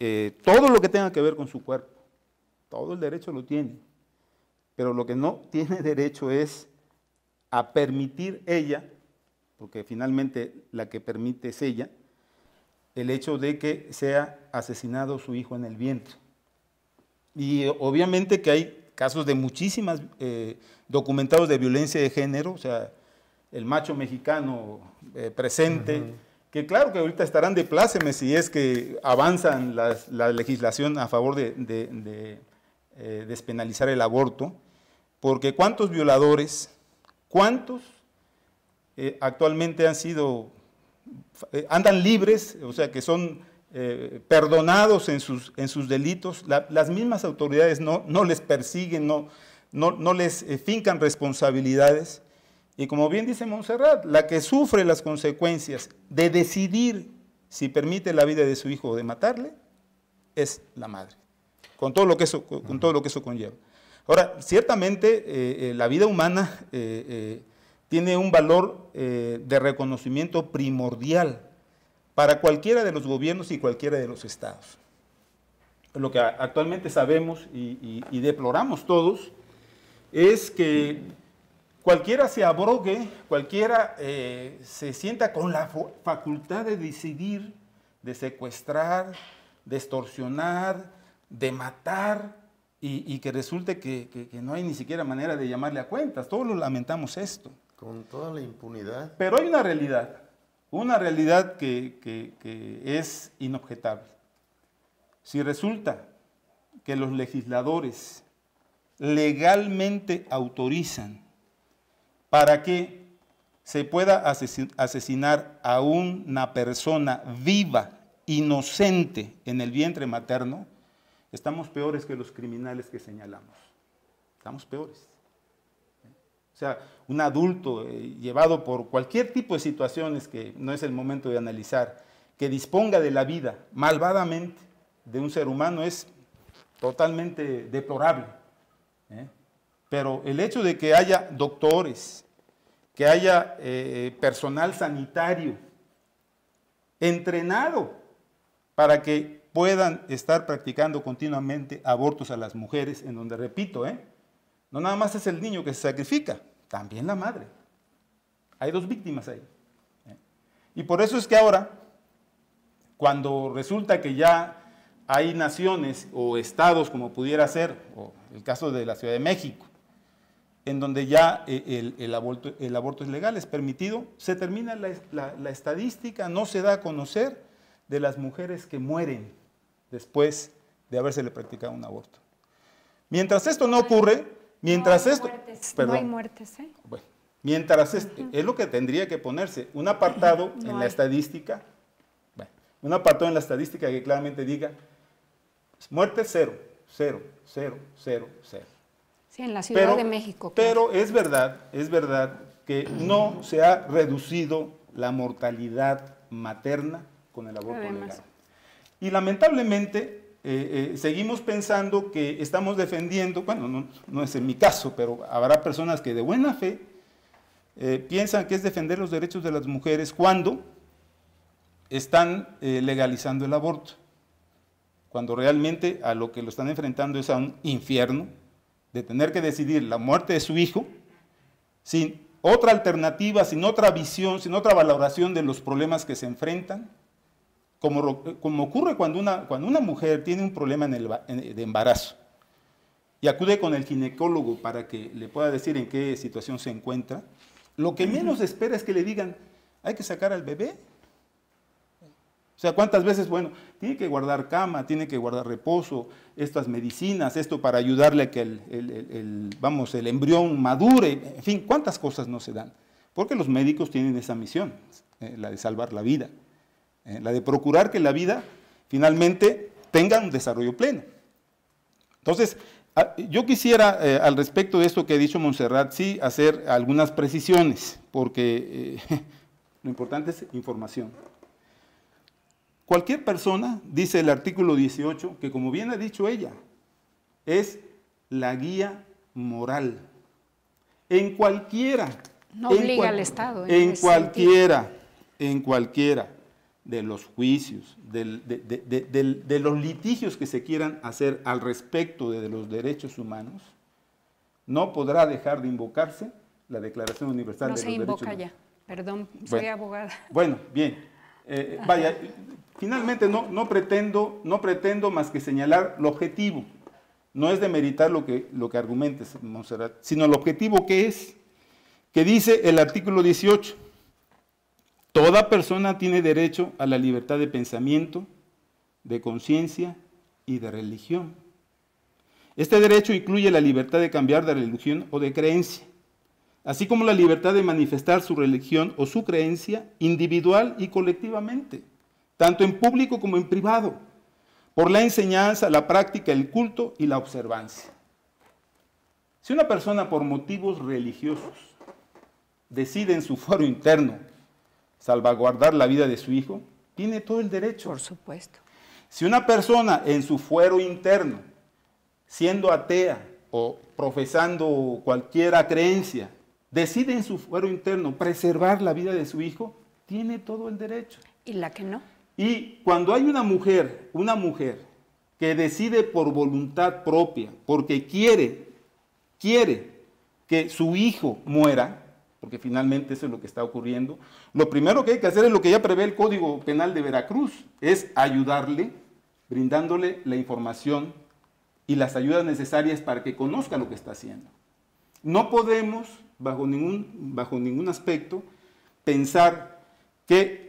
E: eh, todo lo que tenga que ver con su cuerpo. Todo el derecho lo tiene. Pero lo que no tiene derecho es a permitir ella, porque finalmente la que permite es ella, el hecho de que sea asesinado su hijo en el vientre. Y eh, obviamente que hay casos de muchísimas eh, documentados de violencia de género, o sea, el macho mexicano eh, presente, que claro que ahorita estarán de pláceme si es que avanzan la legislación a favor de, eh, despenalizar el aborto, porque cuántos violadores, cuántos eh, actualmente han sido, andan libres, o sea que son perdonados en sus, en sus delitos, las mismas autoridades no, no les persiguen, no, no, no les fincan responsabilidades y como bien dice Montserrat, la que sufre las consecuencias de decidir si permite la vida de su hijo o de matarle, es la madre, con todo lo que eso, conlleva. Ahora, ciertamente eh, eh, la vida humana eh, tiene un valor de reconocimiento primordial para cualquiera de los gobiernos y cualquiera de los estados. Lo que actualmente sabemos y deploramos todos es que Cualquiera se abrogue, cualquiera eh, se sienta con la facultad de decidir, de secuestrar, de extorsionar, de matar, y, que resulte que, no hay ni siquiera manera de llamarle a cuentas. Todos lo lamentamos esto. Con toda la impunidad. Pero hay una realidad, una realidad que, que, es inobjetable. Si resulta que los legisladores legalmente autorizan para que se pueda asesinar a una persona viva, inocente, en el vientre materno, estamos peores que los criminales que señalamos. Estamos peores. O sea, un adulto eh, llevado por cualquier tipo de situaciones que no es el momento de analizar, que disponga de la vida malvadamente de un ser humano es totalmente deplorable. ¿eh? Pero el hecho de que haya doctores, que haya eh, personal sanitario entrenado para que puedan estar practicando continuamente abortos a las mujeres, en donde, repito, ¿eh? no nada más es el niño que se sacrifica, también la madre. Hay dos víctimas ahí. ¿eh? Y por eso es que ahora, cuando resulta que ya hay naciones o estados, como pudiera ser, el caso de la Ciudad de México, en donde ya eh, el, aborto, el, es legal, es permitido, se termina la, estadística, no se da a conocer de las mujeres que mueren después de habérsele practicado un aborto. Mientras esto no ocurre, mientras no hay esto... Muertes, perdón, no hay
A: muertes, ¿eh?
E: bueno, mientras esto, es lo que tendría que ponerse, un apartado en la estadística, un apartado en la estadística que claramente diga, muerte cero, cero, cero, cero, cero
A: en la Ciudad de México. Pero
E: es verdad, es verdad que no se ha reducido la mortalidad materna con el aborto legal. Y lamentablemente eh, eh, seguimos pensando que estamos defendiendo, bueno, no, es en mi caso, pero habrá personas que de buena fe eh, piensan que es defender los derechos de las mujeres cuando están legalizando el aborto, cuando realmente a lo que lo están enfrentando es a un infierno de tener que decidir la muerte de su hijo sin otra alternativa, sin otra visión, sin otra valoración de los problemas que se enfrentan, como, ocurre cuando una, mujer tiene un problema de embarazo y acude con el ginecólogo para que le pueda decir en qué situación se encuentra, lo que menos espera es que le digan, hay que sacar al bebé. O sea, ¿cuántas veces, bueno, tiene que guardar cama, tiene que guardar reposo, estas medicinas, esto para ayudarle a que el, vamos, el embrión madure, en fin, cuántas cosas no se dan. Porque los médicos tienen esa misión, eh, la de salvar la vida, eh, la de procurar que la vida finalmente tenga un desarrollo pleno. Entonces, ah, yo quisiera, eh, al respecto de esto que ha dicho Montserrat, sí hacer algunas precisiones, porque lo importante es información. Cualquier persona, dice el artículo 18, que como bien ha dicho ella, es la guía moral. En cualquiera.
A: No obliga al Estado. ¿eh? En, cualquiera,
E: en cualquiera de los juicios, de, los litigios que se quieran hacer al respecto de los derechos humanos, no podrá dejar de invocarse la Declaración Universal de los Derechos Humanos. No se invoca ya,
A: perdón, soy abogada.
E: Bueno, bien, eh, vaya, Finalmente, no, pretendo, más que señalar el objetivo. No es de lo que, lo que argumentes, Monserrat, sino el objetivo que es, que dice el artículo 18. Toda persona tiene derecho a la libertad de pensamiento, de conciencia y de religión. Este derecho incluye la libertad de cambiar de religión o de creencia, así como la libertad de manifestar su religión o su creencia individual y colectivamente tanto en público como en privado, por la enseñanza, la práctica, el culto y la observancia. Si una persona por motivos religiosos decide en su fuero interno salvaguardar la vida de su hijo, tiene todo el derecho. Por supuesto. Si una persona en su fuero interno, siendo atea o profesando cualquiera creencia, decide en su fuero interno preservar la vida de su hijo, tiene todo el derecho. ¿Y la que no? Y cuando hay una mujer, una mujer que decide por voluntad propia, porque quiere, quiere que su hijo muera, porque finalmente eso es lo que está ocurriendo, lo primero que hay que hacer es lo que ya prevé el Código Penal de Veracruz, es ayudarle, brindándole la información y las ayudas necesarias para que conozca lo que está haciendo. No podemos, bajo ningún, bajo ningún aspecto, pensar que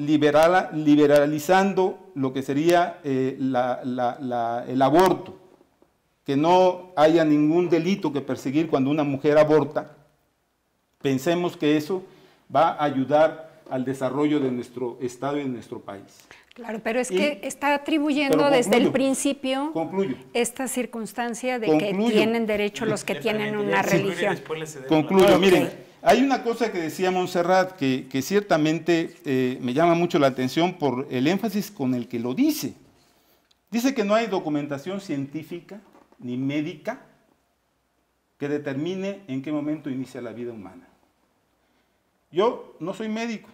E: liberalizando lo que sería eh, el aborto, que no haya ningún delito que perseguir cuando una mujer aborta, pensemos que eso va a ayudar al desarrollo de nuestro Estado y de nuestro país.
A: Claro, pero es que está atribuyendo desde el principio esta circunstancia de que tienen derecho los que tienen una religión.
C: Concluyo, miren.
E: Hay una cosa que decía Montserrat que, ciertamente eh, me llama mucho la atención por el énfasis con el que lo dice. Dice que no hay documentación científica ni médica que determine en qué momento inicia la vida humana. Yo no soy médico,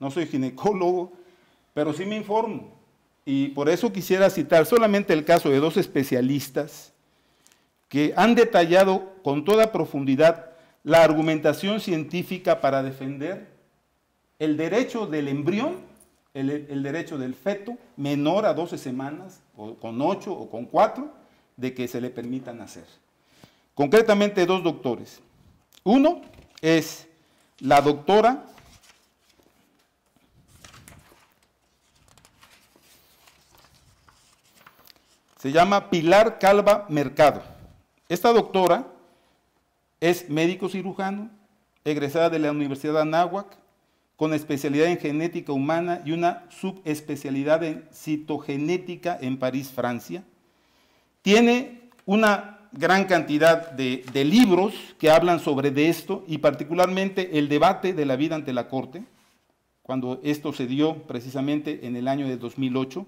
E: no soy ginecólogo, pero sí me informo. Y por eso quisiera citar solamente el caso de dos especialistas que han detallado con toda profundidad la argumentación científica para defender el derecho del embrión, el, derecho del feto menor a 12 semanas, o con 8 o con 4, de que se le permita nacer. Concretamente dos doctores. Uno es la doctora se llama Pilar Calva Mercado. Esta doctora es médico cirujano, egresada de la Universidad de Anáhuac, con especialidad en genética humana y una subespecialidad en citogenética en París, Francia. Tiene una gran cantidad de, libros que hablan sobre de esto y particularmente el debate de la vida ante la Corte, cuando esto se dio precisamente en el año de 2008.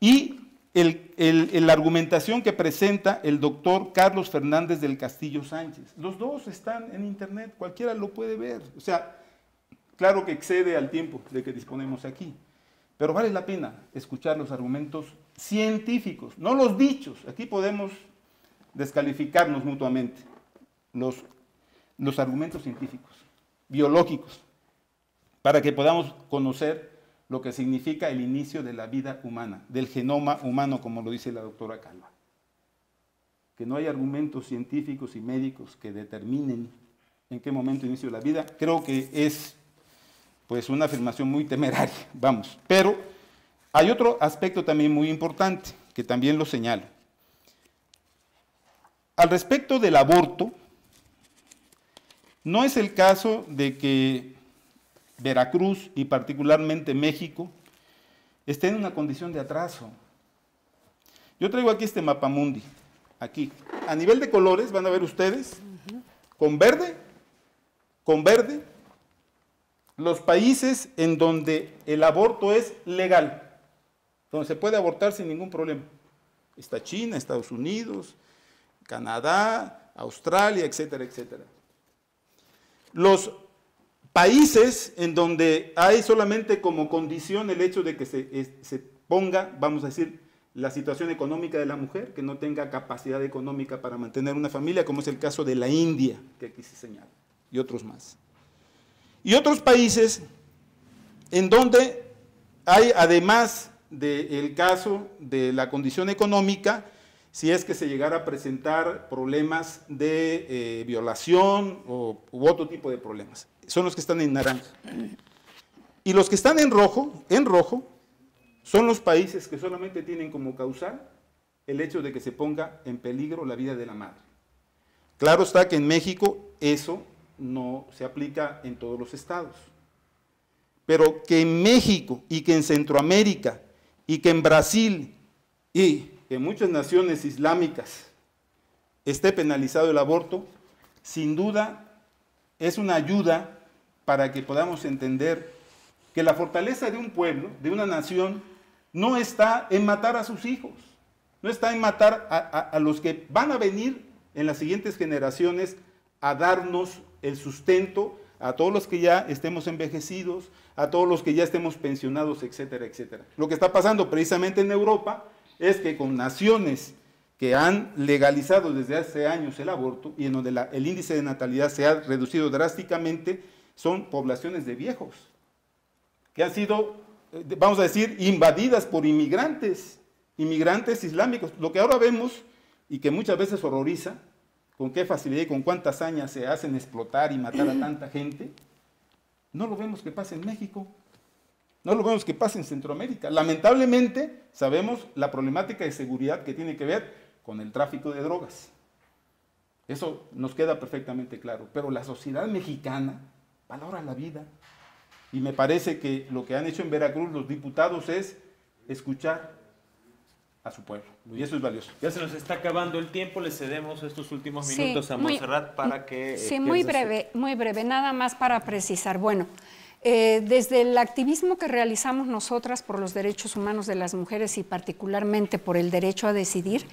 E: Y el, la argumentación que presenta el doctor Carlos Fernández del Castillo Sánchez. Los dos están en internet, cualquiera lo puede ver. O sea, claro que excede al tiempo de que disponemos aquí, pero vale la pena escuchar los argumentos científicos, no los dichos. Aquí podemos descalificarnos mutuamente. Los, los argumentos científicos, biológicos, para que podamos conocer lo que significa el inicio de la vida humana, del genoma humano, como lo dice la doctora Calva. Que no hay argumentos científicos y médicos que determinen en qué momento inicio la vida, creo que es pues una afirmación muy temeraria, vamos. Pero hay otro aspecto también muy importante, que también lo señalo. Al respecto del aborto, no es el caso de que Veracruz y particularmente México, está en una condición de atraso. Yo traigo aquí este mundi. aquí. A nivel de colores, van a ver ustedes, con verde, con verde, los países en donde el aborto es legal, donde se puede abortar sin ningún problema. Está China, Estados Unidos, Canadá, Australia, etcétera, etcétera. Los países en donde hay solamente como condición el hecho de que se, ponga, vamos a decir, la situación económica de la mujer, que no tenga capacidad económica para mantener una familia, como es el caso de la India, que aquí se señala, y otros más. Y otros países en donde hay, además del caso de la condición económica, si es que se llegara a presentar problemas de eh, violación o, u otro tipo de problemas son los que están en naranja. Y los que están en rojo, en rojo, son los países que solamente tienen como causal el hecho de que se ponga en peligro la vida de la madre. Claro está que en México eso no se aplica en todos los estados. Pero que en México y que en Centroamérica y que en Brasil y en muchas naciones islámicas esté penalizado el aborto, sin duda es una ayuda para que podamos entender que la fortaleza de un pueblo, de una nación, no está en matar a sus hijos, no está en matar a, los que van a venir en las siguientes generaciones a darnos el sustento, a todos los que ya estemos envejecidos, a todos los que ya estemos pensionados, etcétera, etcétera. Lo que está pasando precisamente en Europa es que con naciones que han legalizado desde hace años el aborto y en donde el índice de natalidad se ha reducido drásticamente, son poblaciones de viejos, que han sido, eh, vamos a decir, invadidas por inmigrantes, inmigrantes islámicos. Lo que ahora vemos y que muchas veces horroriza, con qué facilidad y con cuánta hazaña se hacen explotar y matar a tanta gente, no lo vemos que pasa en México, no lo vemos que pasa en Centroamérica. Lamentablemente sabemos la problemática de seguridad que tiene que ver con el tráfico de drogas. Eso nos queda perfectamente claro, pero la sociedad mexicana valora la vida. Y me parece que lo que han hecho en Veracruz los diputados es escuchar a su pueblo. Y eso es valioso. Ya se
C: nos está acabando el tiempo, le cedemos estos últimos minutos a Monserrat para que... Eh, sí, muy breve,
A: muy breve, nada más para precisar. Bueno, eh, desde el activismo que realizamos nosotras por los derechos humanos de las mujeres y particularmente por el derecho a decidir,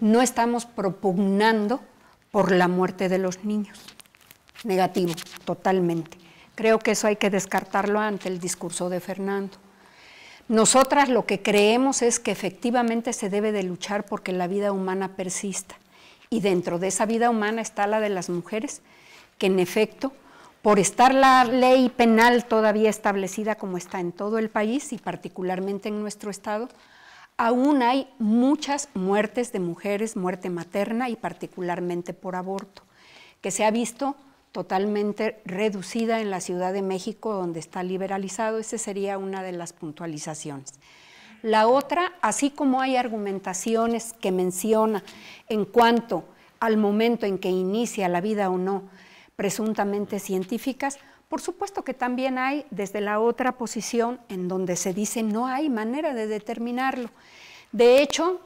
A: no estamos propugnando por la muerte de los niños negativo, totalmente. Creo que eso hay que descartarlo ante el discurso de Fernando. Nosotras lo que creemos es que efectivamente se debe de luchar porque la vida humana persista. Y dentro de esa vida humana está la de las mujeres, que en efecto, por estar la ley penal todavía establecida como está en todo el país y particularmente en nuestro estado, aún hay muchas muertes de mujeres, muerte materna y particularmente por aborto, que se ha visto totalmente reducida en la Ciudad de México, donde está liberalizado. Esa sería una de las puntualizaciones. La otra, así como hay argumentaciones que menciona en cuanto al momento en que inicia la vida o no, presuntamente científicas, por supuesto que también hay desde la otra posición en donde se dice no hay manera de determinarlo. De hecho,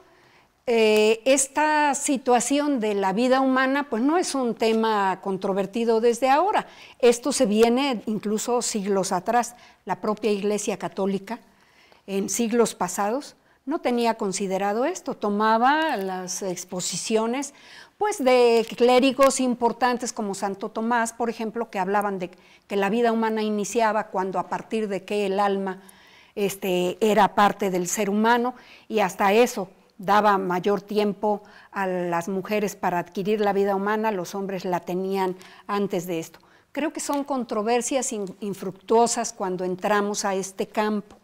A: eh, esta situación de la vida humana pues no es un tema controvertido desde ahora. Esto se viene incluso siglos atrás. La propia Iglesia Católica en siglos pasados no tenía considerado esto, tomaba las exposiciones pues de clérigos importantes como Santo Tomás, por ejemplo, que hablaban de que la vida humana iniciaba cuando a partir de que el alma este, era parte del ser humano y hasta eso daba mayor tiempo a las mujeres para adquirir la vida humana, los hombres la tenían antes de esto. Creo que son controversias infructuosas cuando entramos a este campo.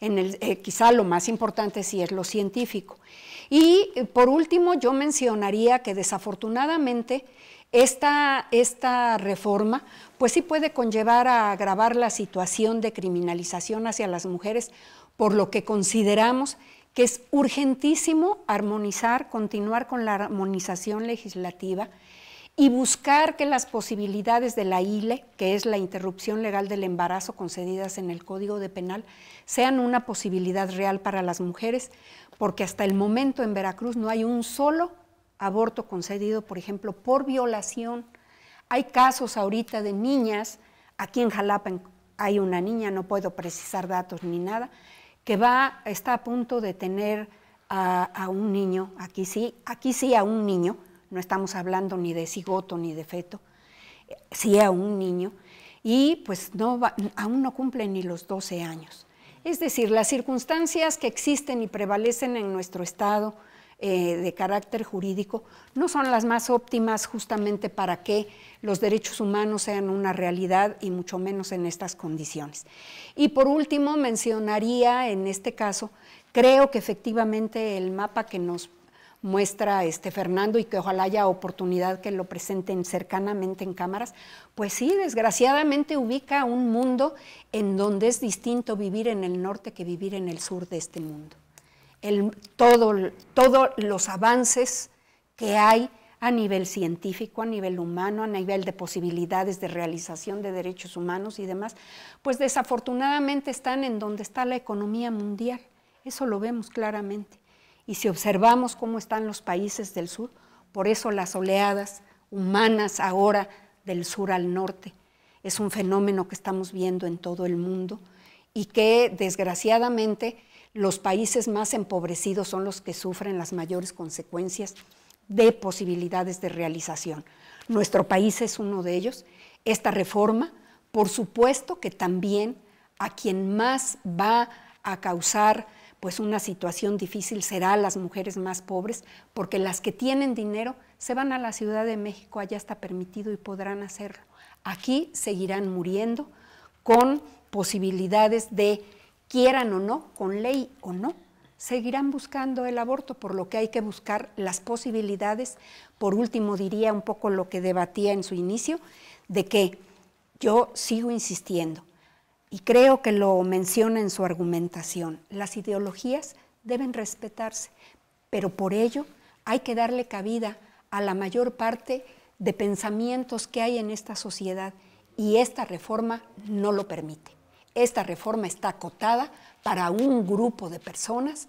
A: En el, eh, quizá lo más importante sí es lo científico. Y eh, por último, yo mencionaría que desafortunadamente esta, esta, reforma, pues sí puede conllevar a agravar la situación de criminalización hacia las mujeres, por lo que consideramos que es urgentísimo armonizar, continuar con la armonización legislativa y buscar que las posibilidades de la ILE, que es la interrupción legal del embarazo concedidas en el Código de Penal, sean una posibilidad real para las mujeres, porque hasta el momento en Veracruz no hay un solo aborto concedido, por ejemplo, por violación. Hay casos ahorita de niñas, aquí en Jalapa hay una niña, no puedo precisar datos ni nada, que va, está a punto de tener a, un niño, aquí sí, aquí sí a un niño, no estamos hablando ni de cigoto ni de feto, sí a un niño, y pues no aún no cumple ni los 12 años. Es decir, las circunstancias que existen y prevalecen en nuestro estado eh, de carácter jurídico no son las más óptimas justamente para que los derechos humanos sean una realidad y mucho menos en estas condiciones. Y por último, mencionaría en este caso, creo que efectivamente el mapa que nos muestra este Fernando y que ojalá haya oportunidad que lo presenten cercanamente en cámaras, pues sí, desgraciadamente ubica un mundo en donde es distinto vivir en el norte que vivir en el sur de este mundo todo, todos los avances que hay a nivel científico, a nivel humano, a nivel de posibilidades de realización de derechos humanos y demás, pues desafortunadamente están en donde está la economía mundial. Eso lo vemos claramente. Y si observamos cómo están los países del sur, por eso las oleadas humanas ahora del sur al norte es un fenómeno que estamos viendo en todo el mundo y que desgraciadamente los países más empobrecidos son los que sufren las mayores consecuencias de posibilidades de realización. Nuestro país es uno de ellos. Esta reforma, por supuesto que también a quien más va a causar pues una situación difícil será las mujeres más pobres, porque las que tienen dinero se van a la Ciudad de México, allá está permitido y podrán hacerlo. Aquí seguirán muriendo con posibilidades de quieran o no, con ley o no, seguirán buscando el aborto, por lo que hay que buscar las posibilidades. Por último, diría un poco lo que debatía en su inicio, de que yo sigo insistiendo, y creo que lo menciona en su argumentación, las ideologías deben respetarse, pero por ello hay que darle cabida a la mayor parte de pensamientos que hay en esta sociedad y esta reforma no lo permite. Esta reforma está acotada para un grupo de personas,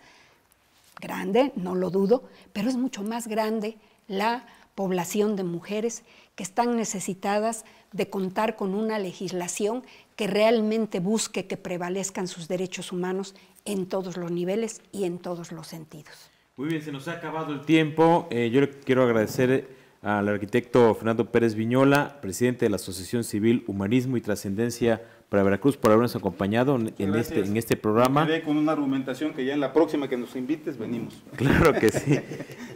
A: grande, no lo dudo, pero es mucho más grande la población de mujeres que están necesitadas de contar con una legislación que realmente busque que prevalezcan sus derechos humanos en todos los niveles y en todos los sentidos. Muy bien, se
C: nos ha acabado el tiempo. Eh, yo le quiero agradecer al arquitecto Fernando Pérez Viñola, presidente de la Asociación Civil Humanismo y Trascendencia para Veracruz por habernos acompañado en este, en este programa. Me
E: con una argumentación que ya en la próxima que nos invites venimos. Claro que sí.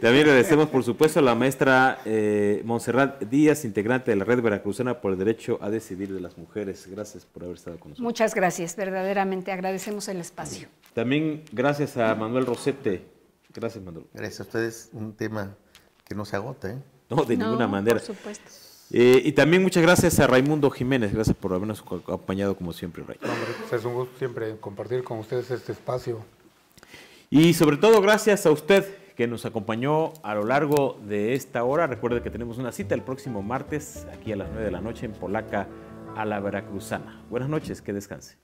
C: También agradecemos, por supuesto, a la maestra eh, Montserrat Díaz, integrante de la Red Veracruzana por el Derecho a Decidir de las Mujeres. Gracias por haber estado con nosotros.
A: Muchas gracias, verdaderamente agradecemos el espacio.
C: También gracias a Manuel Rosete. Gracias, Manuel. Gracias a ustedes. Un tema que no se agota, ¿eh? No, de ninguna manera. Por supuesto. Eh, y también muchas gracias a Raimundo Jiménez, gracias por habernos acompañado como siempre, Ray.
D: Pues, es un gusto siempre compartir con ustedes este espacio.
C: Y sobre todo gracias a usted que nos acompañó a lo largo de esta hora. Recuerde que tenemos una cita el próximo martes, aquí a las 9 de la noche, en Polaca a la Veracruzana. Buenas noches, que descanse.